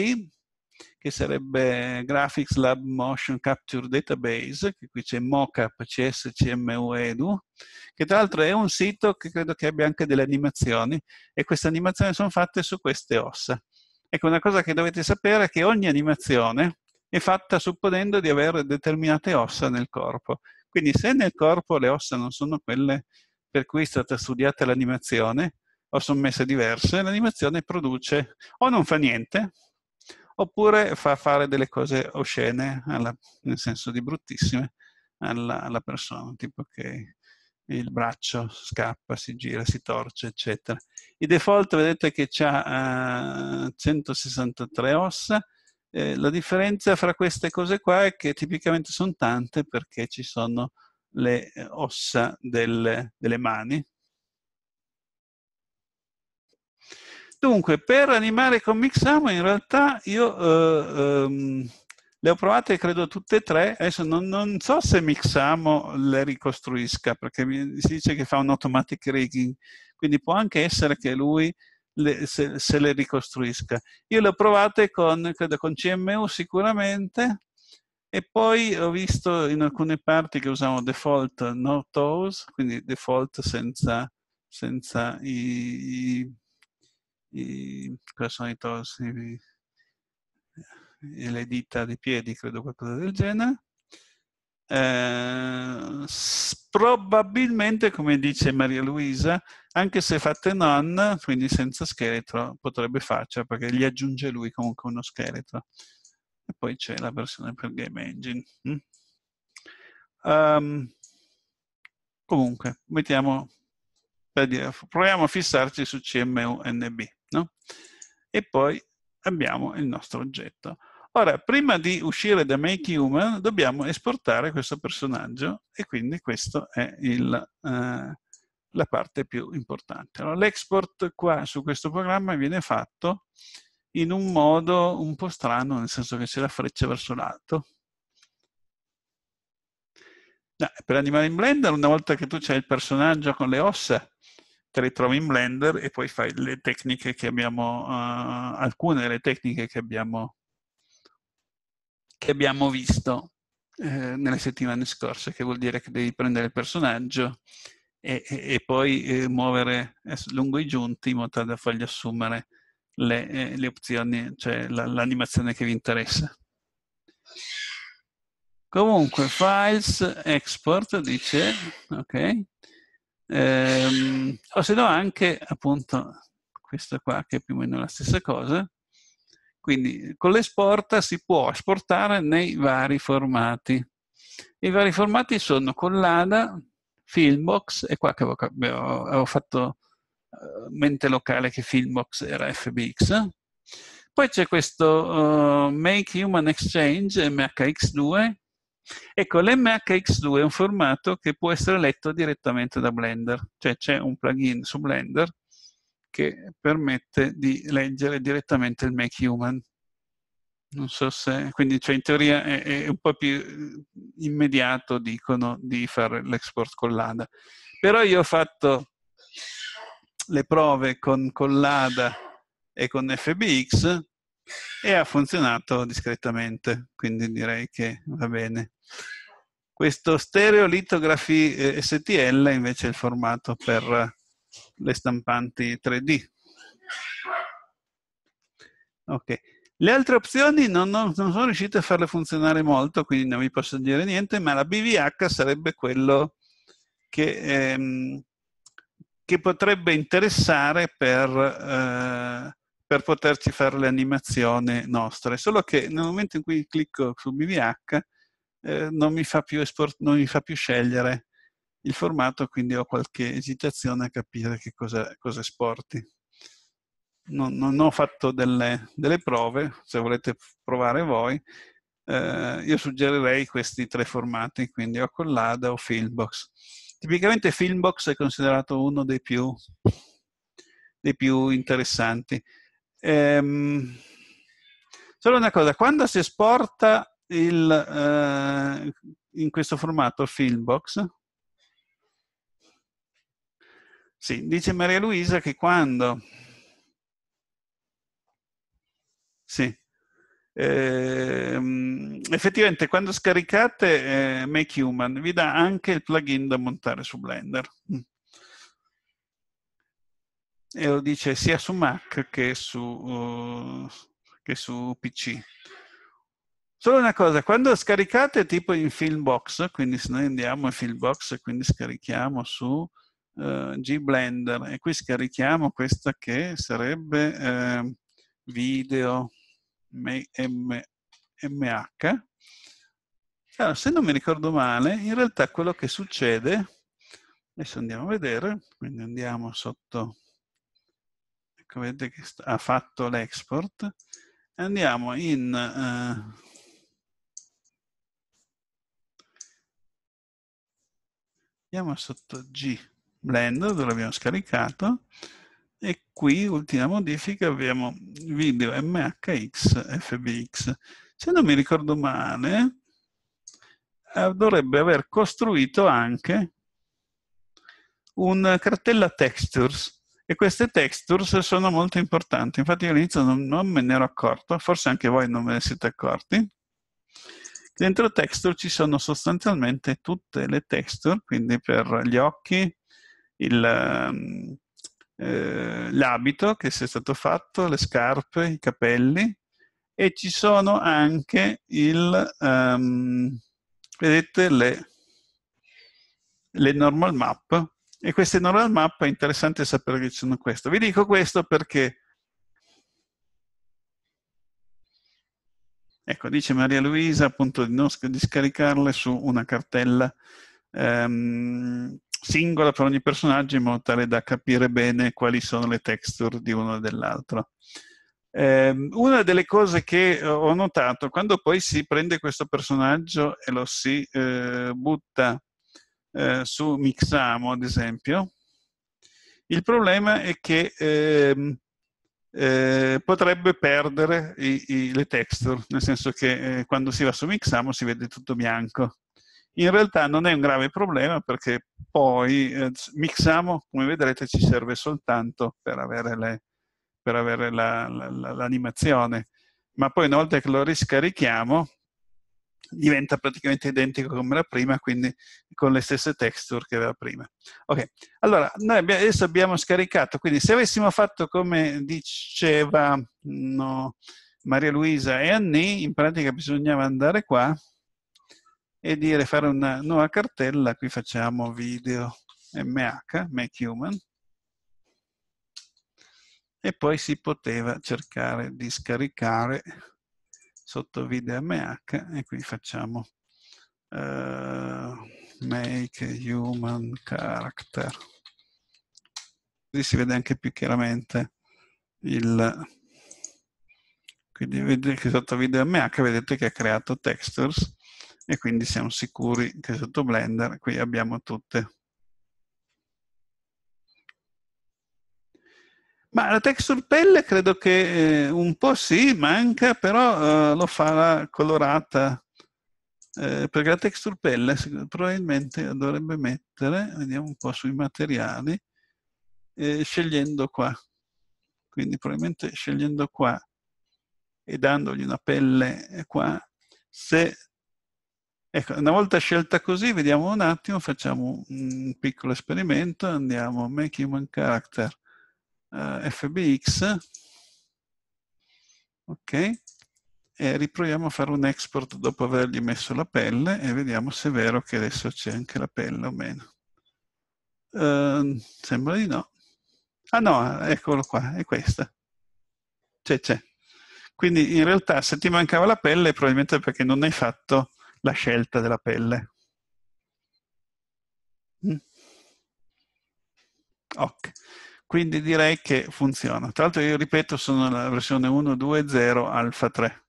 che sarebbe Graphics Lab Motion Capture Database, che qui c'è MOCAP CSCMUEDU, che tra l'altro è un sito che credo che abbia anche delle animazioni, e queste animazioni sono fatte su queste ossa. Ecco, una cosa che dovete sapere è che ogni animazione è fatta supponendo di avere determinate ossa nel corpo. Quindi se nel corpo le ossa non sono quelle per cui è stata studiata l'animazione, o sommesse diverse, l'animazione produce o non fa niente, oppure fa fare delle cose oscene, alla, nel senso di bruttissime, alla, alla, persona, tipo che il braccio scappa, si gira, si torce, eccetera. Il default vedete che ha uh, 163 ossa, eh, la differenza fra queste cose qua è che tipicamente sono tante perché ci sono le ossa del, delle mani, Dunque, per animare con Mixamo in realtà io eh, ehm, le ho provate credo tutte e tre, adesso non, non, so se Mixamo le ricostruisca perché si dice che fa un automatic rigging, quindi può anche essere che lui le, se, se, le ricostruisca. Io le ho provate con, credo, con CMU sicuramente e poi ho visto in alcune parti che usavo default no toes, quindi default senza, senza i, i i, cosa sono i torsi e le dita dei piedi, credo qualcosa del genere. Eh, probabilmente, come dice Maria Luisa, anche se fatte non, quindi senza scheletro, potrebbe farcela perché gli aggiunge lui comunque uno scheletro. E poi c'è la versione per Game Engine. Mm. Um, comunque, mettiamo per dire, proviamo a fissarci su CMUNB. No? E poi abbiamo il nostro oggetto. Ora, prima di uscire da Make Human, dobbiamo esportare questo personaggio e quindi questa è il, eh, la parte più importante. Allora, L'export qua su questo programma viene fatto in un modo un po' strano, nel senso che c'è la freccia verso l'alto. No, per animare in Blender, una volta che tu c'hai il personaggio con le ossa, te le trovi in Blender e poi fai le tecniche che abbiamo, uh, alcune delle tecniche che abbiamo, che abbiamo visto eh, nelle settimane scorse, che vuol dire che devi prendere il personaggio e, e, e poi eh, muovere eh, lungo i giunti in modo tale da fargli assumere le, eh, le opzioni, cioè l'animazione che vi interessa. Comunque, files, export, dice, ok, Ehm, o se no anche appunto questa qua che è più o meno la stessa cosa. Quindi con l'esporta si può esportare nei vari formati. I vari formati sono collana, Filmbox, e qua che avevo, avevo fatto uh, mente locale che Filmbox era FBX. Poi c'è questo uh, Make Human Exchange MHX2 Ecco, l'MHX2 è un formato che può essere letto direttamente da Blender, cioè c'è un plugin su Blender che permette di leggere direttamente il Make Human. Non so se, quindi cioè in teoria è, è un po' più eh, immediato, dicono, di fare l'export con l'ADA. Però io ho fatto le prove con l'ADA e con FBX e ha funzionato discretamente, quindi direi che va bene. Questo stereolitography eh, STL invece è il formato per eh, le stampanti 3D. Ok. Le altre opzioni non, non, non sono riuscite a farle funzionare molto, quindi non vi posso dire niente, ma la BVH sarebbe quello che, ehm, che potrebbe interessare per, eh, per, poterci fare le animazioni nostre. Solo che nel momento in cui clicco su BVH eh, non, mi esport- non, mi fa più scegliere il formato, quindi ho qualche esitazione a capire che cosa, cosa esporti. Non, non, ho fatto delle, delle, prove, se volete provare voi, eh, io suggerirei questi tre formati, quindi o Collada o Filmbox. Tipicamente Filmbox è considerato uno dei più, dei più interessanti. Ehm, solo una cosa, quando si esporta il, eh, in questo formato Filmbox. Sì, dice Maria Luisa che quando... Sì. Eh, effettivamente quando scaricate eh, Make Human vi dà anche il plugin da montare su Blender mm. e lo dice sia su Mac che su, uh, che su PC Solo una cosa, quando scaricate tipo in Filmbox, quindi se noi andiamo in Filmbox e quindi scarichiamo su uh, Gblender e qui scarichiamo questa che sarebbe eh, video MH, allora, se non mi ricordo male, in realtà quello che succede, adesso andiamo a vedere, quindi andiamo sotto, ecco vedete che ha fatto l'export, andiamo in... Uh, andiamo sotto G Blender dove l'abbiamo scaricato e qui ultima modifica abbiamo video MHX FBX se non mi ricordo male eh, dovrebbe aver costruito anche un cartella textures e queste textures sono molto importanti infatti io all'inizio non, non me ne ero accorto forse anche voi non ve ne siete accorti Dentro texture ci sono sostanzialmente tutte le texture, quindi per gli occhi, il, ehm, eh, l'abito che si è stato fatto, le scarpe, i capelli e ci sono anche il, um, vedete le, le normal map e queste normal map è interessante sapere che ci sono queste. Vi dico questo perché Ecco, dice Maria Luisa appunto di non di scaricarle su una cartella ehm, singola per ogni personaggio in modo tale da capire bene quali sono le texture di uno e dell'altro. Eh, una delle cose che ho notato, quando poi si prende questo personaggio e lo si eh, butta eh, su Mixamo, ad esempio, il problema è che ehm, eh, potrebbe perdere i, i, le texture, nel senso che eh, quando si va su Mixamo si vede tutto bianco. In realtà non è un grave problema perché poi eh, Mixamo, come vedrete, ci serve soltanto per avere, l'animazione. La, la, ma poi una volta che lo riscarichiamo, diventa praticamente identico come era prima, quindi con le stesse texture che aveva prima. Ok, allora noi abbiamo, adesso abbiamo scaricato, quindi se avessimo fatto come diceva no, Maria Luisa e Anni, in pratica bisognava andare qua e dire fare una nuova cartella, qui facciamo video MH, Make Human, e poi si poteva cercare di scaricare sotto video MH e qui facciamo uh, make human character. Così si vede anche più chiaramente il... Quindi vedete che sotto video MH vedete che ha creato textures e quindi siamo sicuri che sotto Blender qui abbiamo tutte Ma la texture pelle credo che eh, un po' sì, manca, però eh, lo fa la colorata. Eh, perché la texture pelle probabilmente dovrebbe mettere, vediamo un po' sui materiali, eh, scegliendo qua. Quindi probabilmente scegliendo qua e dandogli una pelle qua, se Ecco, una volta scelta così, vediamo un attimo, facciamo un piccolo esperimento, andiamo a Make Human Character, uh, eh, fbx, ok, e riproviamo a fare un export dopo avergli messo la pelle e vediamo se è vero che adesso c'è anche la pelle o meno. Uh, sembra di no. Ah no, eccolo qua, è questa. C'è, c'è. Quindi in realtà se ti mancava la pelle probabilmente perché non hai fatto la scelta della pelle. Mm. Ok. Quindi direi che funziona. Tra l'altro io ripeto, sono la versione 1.2.0 alfa 3.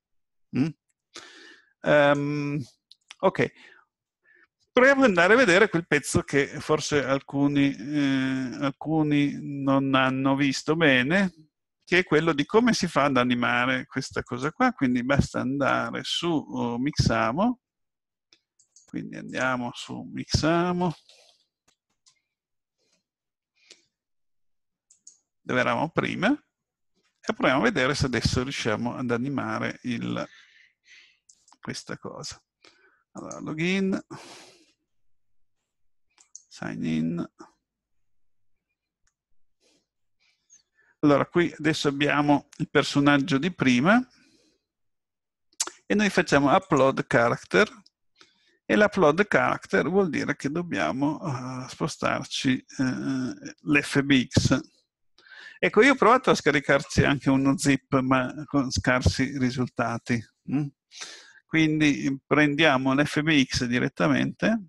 Mm? Um, ok, proviamo ad andare a vedere quel pezzo che forse alcuni, eh, alcuni non hanno visto bene, che è quello di come si fa ad animare questa cosa qua. Quindi basta andare su oh, Mixamo, quindi andiamo su Mixamo, dove eravamo prima e proviamo a vedere se adesso riusciamo ad animare il, questa cosa. Allora, login, sign in. Allora, qui adesso abbiamo il personaggio di prima e noi facciamo upload character e l'upload character vuol dire che dobbiamo uh, spostarci uh, eh, l'fbx Ecco, io ho provato a scaricarci anche uno zip, ma con scarsi risultati. Mm. Quindi prendiamo l'FBX direttamente.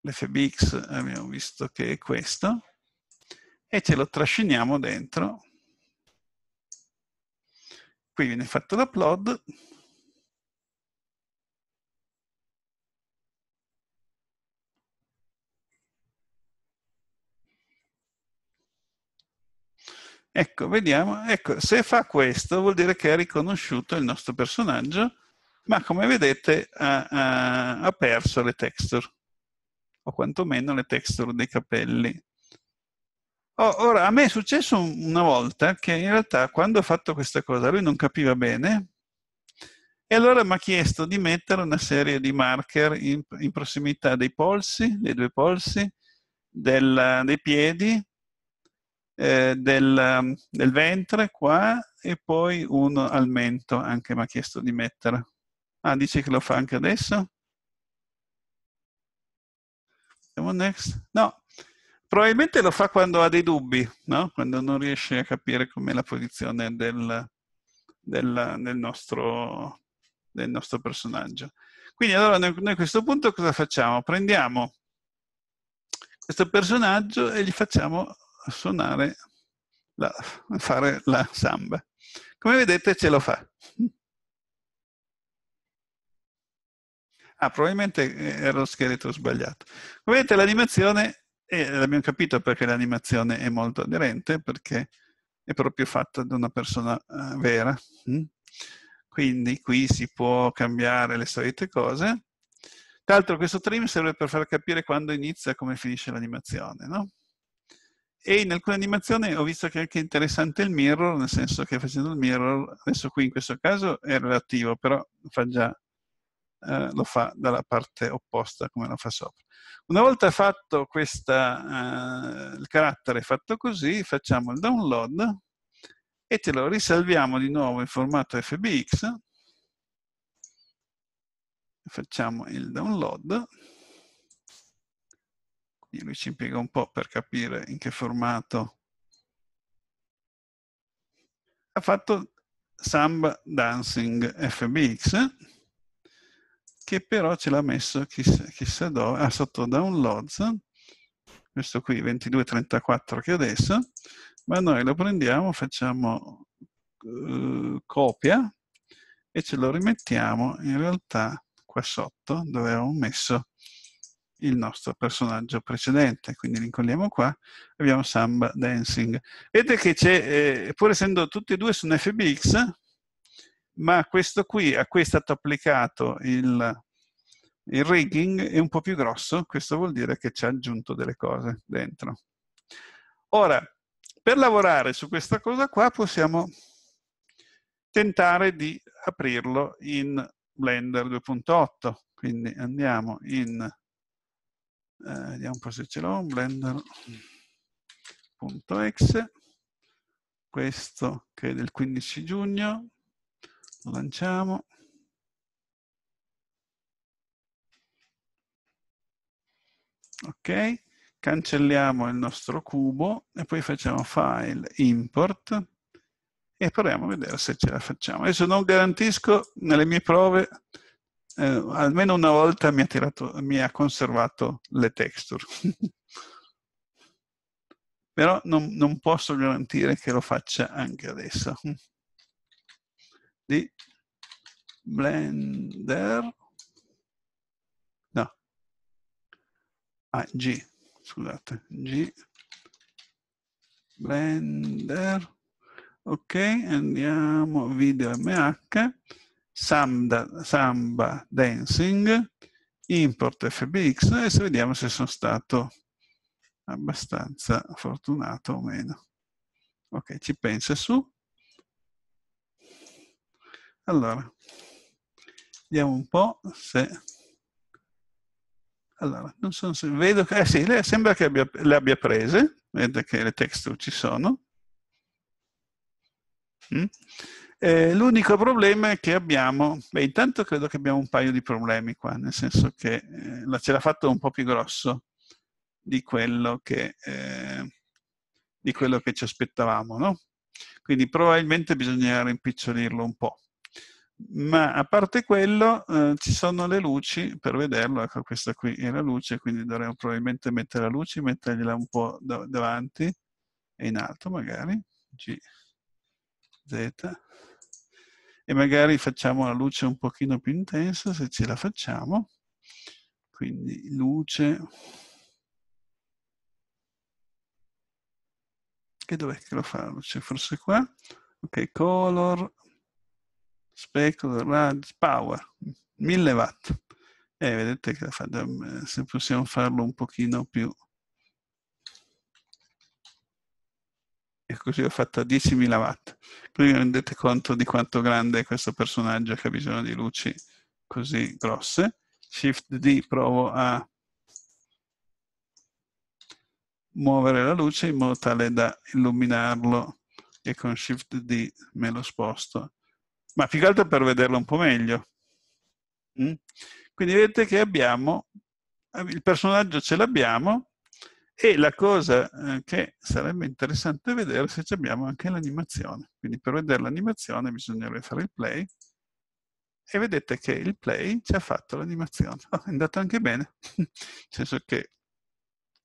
L'FBX abbiamo visto che è questo. E ce lo trasciniamo dentro. Qui viene fatto l'upload. Ecco, vediamo, ecco, se fa questo vuol dire che ha riconosciuto il nostro personaggio, ma come vedete ha, ha, ha perso le texture, o quantomeno le texture dei capelli. Oh, ora, a me è successo una volta che in realtà quando ho fatto questa cosa lui non capiva bene, e allora mi ha chiesto di mettere una serie di marker in, in prossimità dei polsi, dei due polsi, del, dei piedi eh, del, um, del, ventre qua e poi uno al mento anche mi ha chiesto di mettere. Ah, dice che lo fa anche adesso? Andiamo next. No, probabilmente lo fa quando ha dei dubbi, no? quando non riesce a capire com'è la posizione del, del, del, nostro, del nostro personaggio. Quindi allora noi, noi a questo punto cosa facciamo? Prendiamo questo personaggio e gli facciamo suonare, la, fare la samba. Come vedete ce lo fa. Ah, probabilmente eh, era lo scheletro sbagliato. Come vedete l'animazione, e l'abbiamo capito perché l'animazione è molto aderente, perché è proprio fatta da una persona eh, vera. Hm? Quindi qui si può cambiare le solite cose. Tra l'altro questo trim serve per far capire quando inizia e come finisce l'animazione, no? E in alcune animazioni ho visto che è anche interessante il mirror, nel senso che facendo il mirror, adesso qui in questo caso è relativo, però fa già, eh, lo fa dalla parte opposta come lo fa sopra. Una volta fatto questa, eh, il carattere fatto così, facciamo il download e ce lo risalviamo di nuovo in formato FBX. Facciamo il download. Quindi lui ci impiega un po' per capire in che formato. Ha fatto Samba Dancing FBX, che però ce l'ha messo chissà, chissà dove, ha ah, sotto downloads, questo qui 2234 che adesso, ma noi lo prendiamo, facciamo uh, copia e ce lo rimettiamo in realtà qua sotto dove avevamo messo il nostro personaggio precedente, quindi li incolliamo qua, abbiamo Samba Dancing. Vedete che c'è, eh, pur essendo tutti e due su un FBX, ma questo qui, a cui è stato applicato il, il rigging è un po' più grosso, questo vuol dire che ci ha aggiunto delle cose dentro. Ora, per lavorare su questa cosa qua possiamo tentare di aprirlo in Blender 2.8, quindi andiamo in eh, vediamo un po' se ce l'ho, blender.exe, questo che è del 15 giugno, lo lanciamo. Ok, cancelliamo il nostro cubo e poi facciamo file import e proviamo a vedere se ce la facciamo. Adesso non garantisco nelle mie prove eh, almeno una volta mi ha, tirato, mi ha conservato le texture. Però non, non, posso garantire che lo faccia anche adesso. Di Blender. No. Ah, G. Scusate. G. Blender. Ok, andiamo video MH samba, samba dancing, import fbx e se vediamo se sono stato abbastanza fortunato o meno. Ok, ci pensa su. Allora, vediamo un po' se... Allora, non so se vedo che... Eh sì, lei sembra che abbia, le abbia prese. Vedete che le texture ci sono. Mm? Eh, l'unico problema è che abbiamo, beh, intanto credo che abbiamo un paio di problemi qua, nel senso che eh, ce l'ha fatto un po' più grosso di quello che, eh, di quello che ci aspettavamo, no? Quindi probabilmente bisogna rimpicciolirlo un po'. Ma a parte quello, eh, ci sono le luci, per vederlo, ecco questa qui è la luce, quindi dovremmo probabilmente mettere la luce, mettergliela un po' davanti e in alto magari, G, Z, e magari facciamo la luce un pochino più intensa se ce la facciamo. Quindi luce... E dov'è che lo fa? la Luce forse qua? Ok, color, speckle, rad, power, 1000 watt. E eh, vedete che eh, se possiamo farlo un pochino più e così ho fatto 10.000 watt. Quindi vi rendete conto di quanto grande è questo personaggio che ha bisogno di luci così grosse. Shift D provo a muovere la luce in modo tale da illuminarlo e con Shift D me lo sposto. Ma più che altro per vederlo un po' meglio. Mm. Quindi vedete che abbiamo, il personaggio ce l'abbiamo, e la cosa eh, che sarebbe interessante vedere se abbiamo anche l'animazione. Quindi per vedere l'animazione bisognerebbe fare il play. E vedete che il play ci ha fatto l'animazione. Oh, è andato anche bene. Nel senso che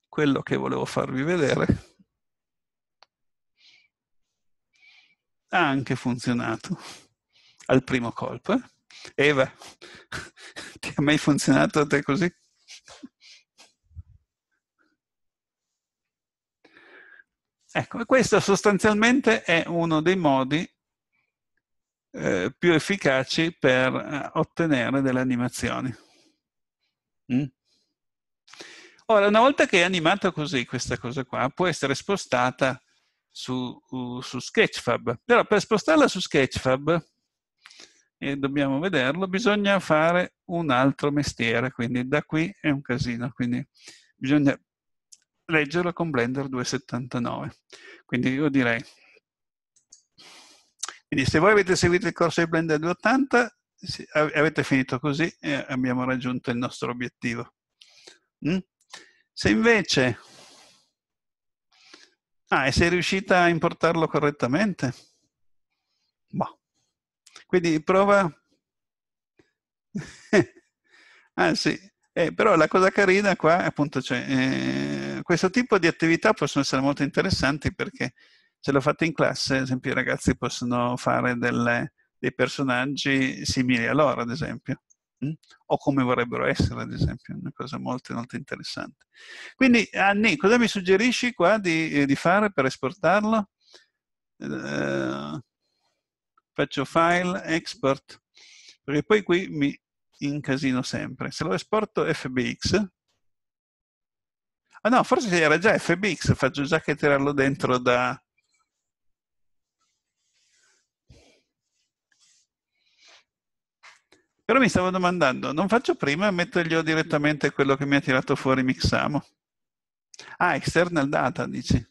quello che volevo farvi vedere ha anche funzionato al primo colpo. Eh. Eva, ti ha mai funzionato a te così? Ecco, questo sostanzialmente è uno dei modi eh, più efficaci per eh, ottenere delle animazioni. Mm? Ora, una volta che è animata così, questa cosa qua può essere spostata su, su Sketchfab. Però per spostarla su Sketchfab, e dobbiamo vederlo, bisogna fare un altro mestiere, quindi da qui è un casino. Quindi bisogna leggerla con Blender 2.79. Quindi io direi... Quindi se voi avete seguito il corso di Blender 2.80, avete finito così e abbiamo raggiunto il nostro obiettivo. Mm? Se invece... Ah, e sei riuscita a importarlo correttamente? Boh. Quindi prova... ah sì, eh, però la cosa carina qua, appunto, cioè, eh, questo tipo di attività possono essere molto interessanti perché se lo fate in classe, ad esempio, i ragazzi possono fare delle, dei personaggi simili a loro, ad esempio, mh? Mm? o come vorrebbero essere, ad esempio, una cosa molto, molto interessante. Quindi, Anni, cosa mi suggerisci qua di, eh, di fare per esportarlo? Eh, faccio file, export, perché poi qui mi in casino sempre. Se lo esporto FBX, ah no, forse era già FBX, faccio già che tirarlo dentro da... Però mi stavo domandando, non faccio prima, metto io direttamente quello che mi ha tirato fuori Mixamo. Ah, external data, dici.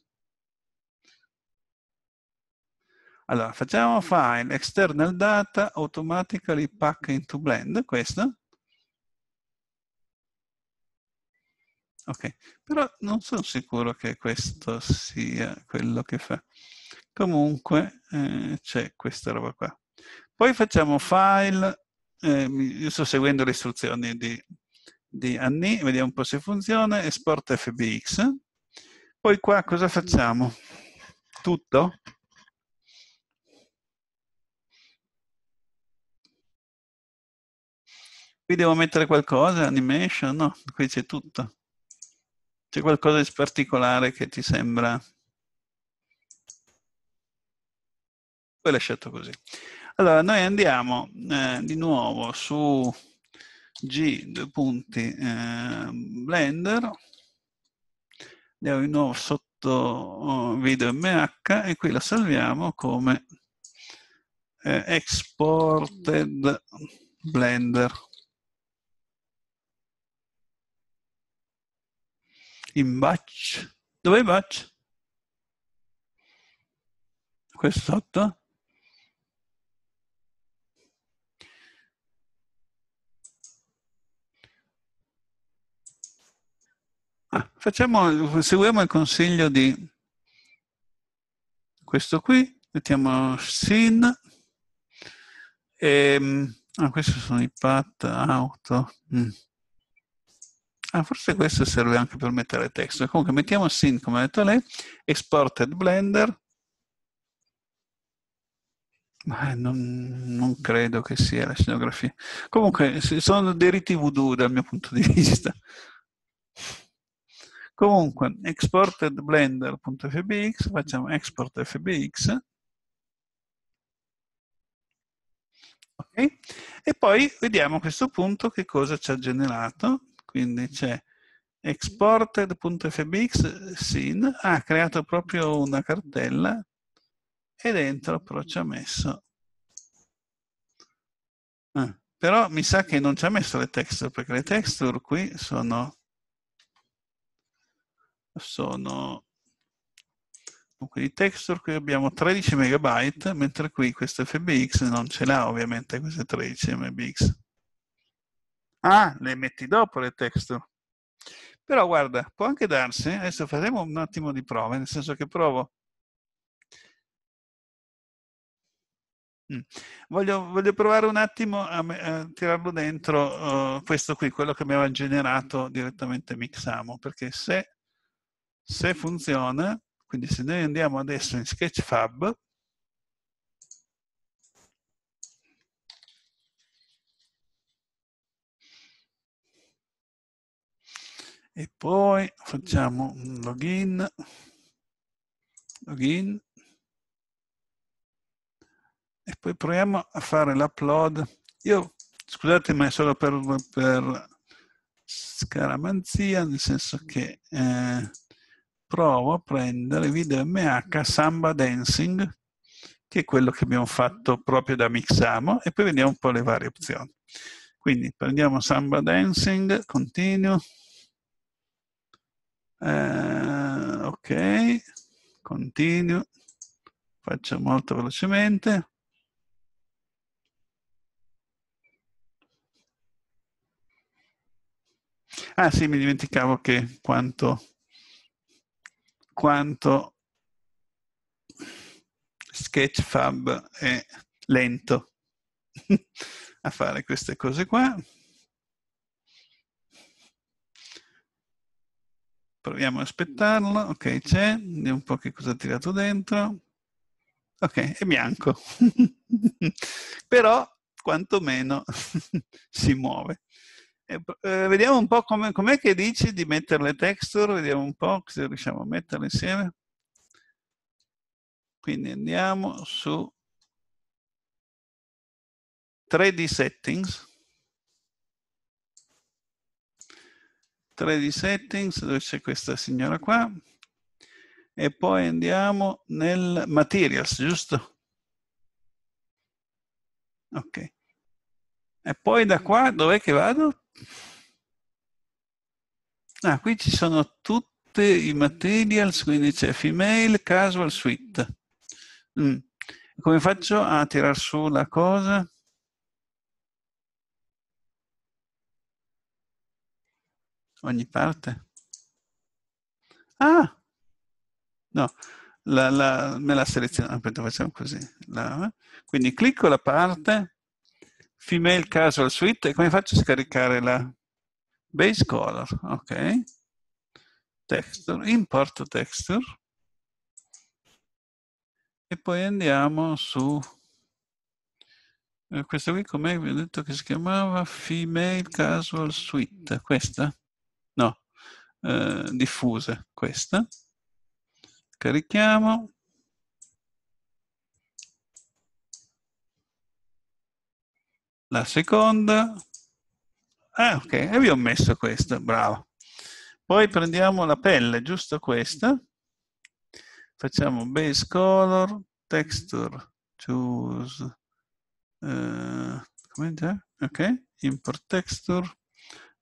Allora, facciamo file external data automatically pack into blend, questo. Ok, però non sono sicuro che questo sia quello che fa. Comunque eh, c'è questa roba qua. Poi facciamo file, eh, io sto seguendo le istruzioni di, di Anni, vediamo un po' se funziona, export fbx. Poi qua cosa facciamo? Tutto? Qui devo mettere qualcosa, animation? No, qui c'è tutto. C'è qualcosa di particolare che ti sembra? Poi lasciato così. Allora, noi andiamo eh, di nuovo su G, due punti, eh, Blender. Andiamo di nuovo sotto oh, video MH e qui la salviamo come eh, exported Blender. in batch. Dov'è batch? Questo sotto? Ah, facciamo, seguiamo il consiglio di questo qui, mettiamo sin, e, ehm, ah, questi sono i pat, auto. Mm. Ah, forse questo serve anche per mettere testo. Comunque mettiamo sin, come ha detto lei, exported blender. Ma eh, non, non credo che sia la scenografia. Comunque, sono dei riti voodoo dal mio punto di vista. Comunque, exported blender.fbx, facciamo export fbx. Okay. E poi vediamo a questo punto che cosa ci ha generato quindi c'è exported.fbx sin ha creato proprio una cartella e dentro però ci ha messo ah, però mi sa che non ci ha messo le texture perché le texture qui sono sono dunque di texture qui abbiamo 13 megabyte mentre qui questo fbx non ce l'ha ovviamente queste 13 megabyte. Ah, le metti dopo le texture. Però guarda, può anche darsi, adesso faremo un attimo di prove, nel senso che provo. Mm. Voglio, voglio, provare un attimo a, a tirarlo dentro uh, questo qui, quello che mi aveva generato direttamente Mixamo, perché se, se funziona, quindi se noi andiamo adesso in Sketchfab, e poi facciamo un login, login e poi proviamo a fare l'upload. Io, scusate, ma è solo per, per scaramanzia, nel senso che eh, provo a prendere video MH Samba Dancing, che è quello che abbiamo fatto proprio da Mixamo, e poi vediamo un po' le varie opzioni. Quindi prendiamo Samba Dancing, continuo. Eh, ok, continuo, faccio molto velocemente. Ah sì, mi dimenticavo che quanto, quanto Sketchfab è lento a fare queste cose qua. Proviamo a aspettarlo. Ok, c'è. Vediamo un po' che cosa ha tirato dentro. Ok, è bianco. Però quantomeno si muove. Eh, eh, vediamo un po' com'è, com'è che dici di mettere le texture, vediamo un po' se riusciamo a metterle insieme. Quindi andiamo su 3D settings 3 d settings dove c'è questa signora qua e poi andiamo nel materials, giusto? Ok. E poi da qua dov'è che vado? Ah, qui ci sono tutti i materials, quindi c'è female, casual, suite. Mm. Come faccio a tirar su la cosa? ogni parte? Ah! No, la, la, me la seleziono, aspetta, facciamo così. La, eh? quindi clicco la parte, female casual suite, e come faccio a scaricare la base color? Ok. Texture, importo texture. E poi andiamo su... Eh, questa qui come vi ho detto che si chiamava? Female Casual Suite, questa? eh, diffuse, questa. Carichiamo. La seconda. Ah, ok, e vi ho messo questa, bravo. Poi prendiamo la pelle, giusto questa. Facciamo base color, texture, choose, uh, come già? ok, import texture,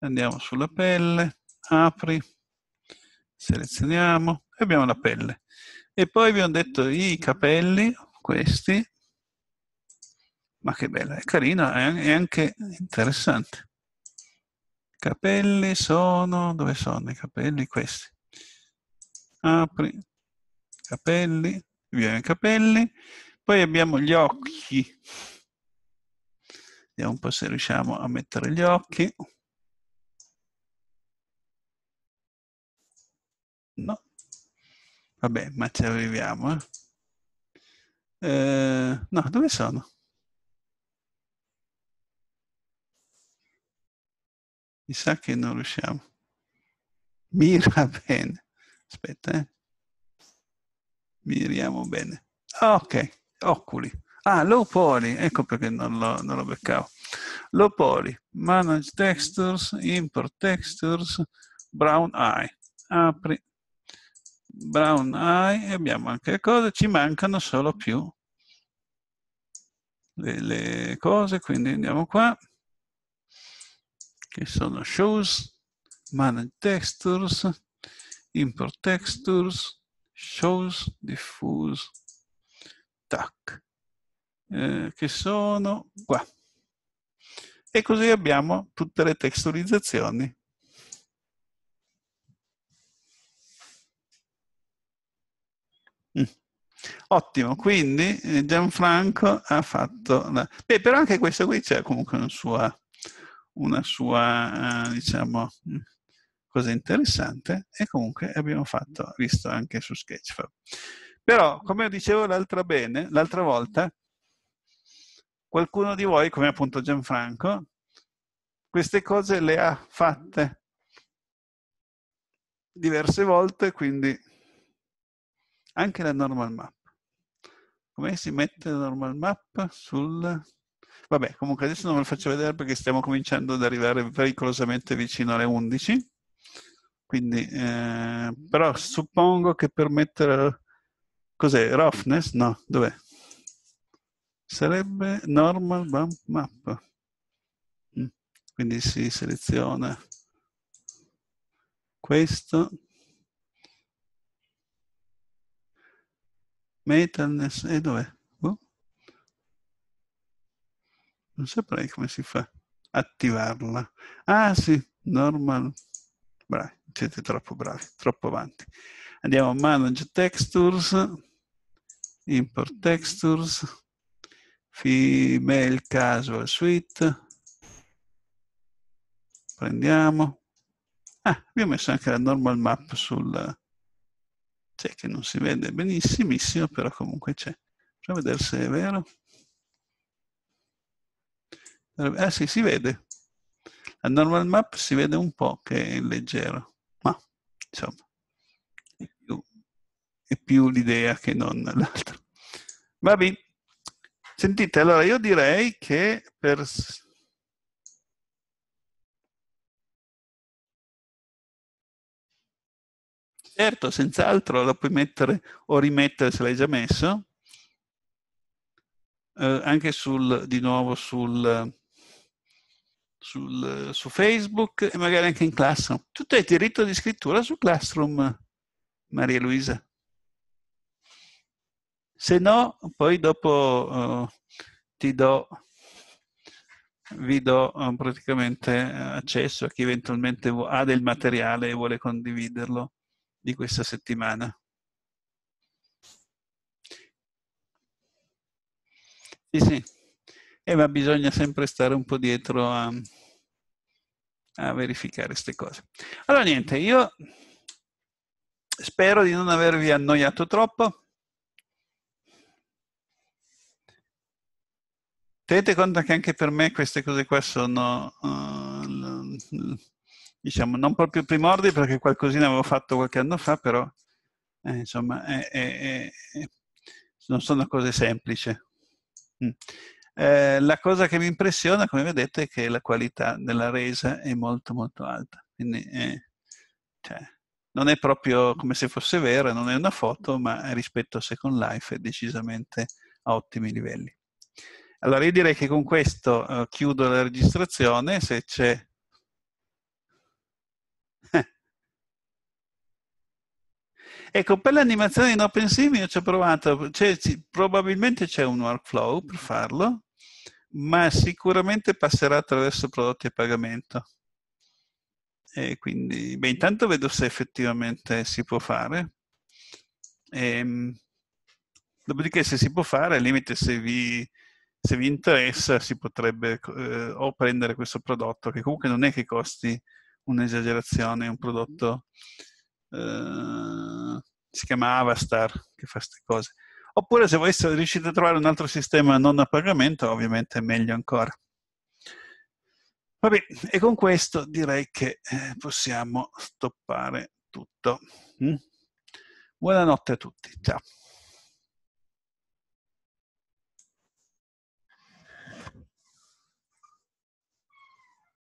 andiamo sulla pelle, apri, selezioniamo e abbiamo la pelle. E poi vi ho detto i capelli, questi, ma che bella, è carina è anche interessante. I Capelli sono, dove sono i capelli? Questi. Apri, capelli, viene i capelli, poi abbiamo gli occhi. Vediamo un po' se riusciamo a mettere gli occhi. No. Vabbè, ma ci arriviamo. Eh. Eh, no, dove sono? Mi sa che non riusciamo. Mira bene. Aspetta, eh. Miriamo bene. Ah, ok, Oculi. Ah, low poly, ecco perché non lo, non lo beccavo. Low poly, manage textures, import textures, brown eye. Apri brown eye, e abbiamo anche cose, ci mancano solo più le, le cose, quindi andiamo qua, che sono shows, manage textures, import textures, shows, diffuse, tac, eh, che sono qua. E così abbiamo tutte le texturizzazioni Ottimo, quindi eh, Gianfranco ha fatto... La... Beh, però anche questo qui c'è comunque una sua, una sua eh, diciamo, mm, cosa interessante e comunque abbiamo fatto, visto anche su Sketchfab. Però, come dicevo l'altra bene, l'altra volta, qualcuno di voi, come appunto Gianfranco, queste cose le ha fatte diverse volte, quindi anche la normal map. Come si mette la normal map sul... Vabbè, comunque adesso non ve lo faccio vedere perché stiamo cominciando ad arrivare pericolosamente vicino alle 11. Quindi, eh, però suppongo che per mettere... Cos'è? Roughness? No, dov'è? Sarebbe normal map. Mm, quindi si seleziona questo Metalness, e dov'è? Oh. Non saprei come si fa attivarla. Ah sì, normal. Bravi, siete troppo bravi, troppo avanti. Andiamo a Manage Textures, Import Textures, Female Casual Suite. Prendiamo. Ah, vi ho messo anche la normal map sul, c'è che non si vede benissimissimo, però comunque c'è. Proviamo a vedere se è vero. Ah sì, si vede. La normal map si vede un po' che è leggero, ma insomma è più, è più l'idea che non l'altra. Va bene. Sentite, allora io direi che per Certo, senz'altro la puoi mettere o rimettere se l'hai già messo. Eh, anche sul, di nuovo sul, sul, su Facebook e magari anche in Classroom. Tutto è diritto di scrittura su Classroom, Maria Luisa. Se no, poi dopo eh, ti do vi do eh, praticamente eh, accesso a chi eventualmente ha del materiale e vuole condividerlo di questa settimana. Sì, sì, eh, ma bisogna sempre stare un po' dietro a, a verificare queste cose. Allora niente, io spero di non avervi annoiato troppo. Tenete conto che anche per me queste cose qua sono uh, diciamo, non proprio primordi perché qualcosina avevo fatto qualche anno fa, però eh, insomma, è, è, è, non sono cose semplici. Mm. Eh, la cosa che mi impressiona, come vedete, è che la qualità della resa è molto molto alta. Quindi, eh, cioè, non è proprio come se fosse vera, non è una foto, ma rispetto a Second Life è decisamente a ottimi livelli. Allora io direi che con questo eh, chiudo la registrazione, se c'è Ecco, per l'animazione in OpenSim io ci ho provato, cioè, probabilmente c'è un workflow per farlo, ma sicuramente passerà attraverso prodotti a pagamento. E quindi, beh, intanto vedo se effettivamente si può fare. E, ehm, dopodiché, se si può fare, al limite se vi, se vi interessa, si potrebbe eh, o prendere questo prodotto, che comunque non è che costi un'esagerazione, è un prodotto eh, si chiama Avastar che fa queste cose. Oppure se voi riuscite a trovare un altro sistema non a pagamento, ovviamente è meglio ancora. Va bene, e con questo direi che eh, possiamo stoppare tutto. Mm? Buonanotte a tutti, ciao.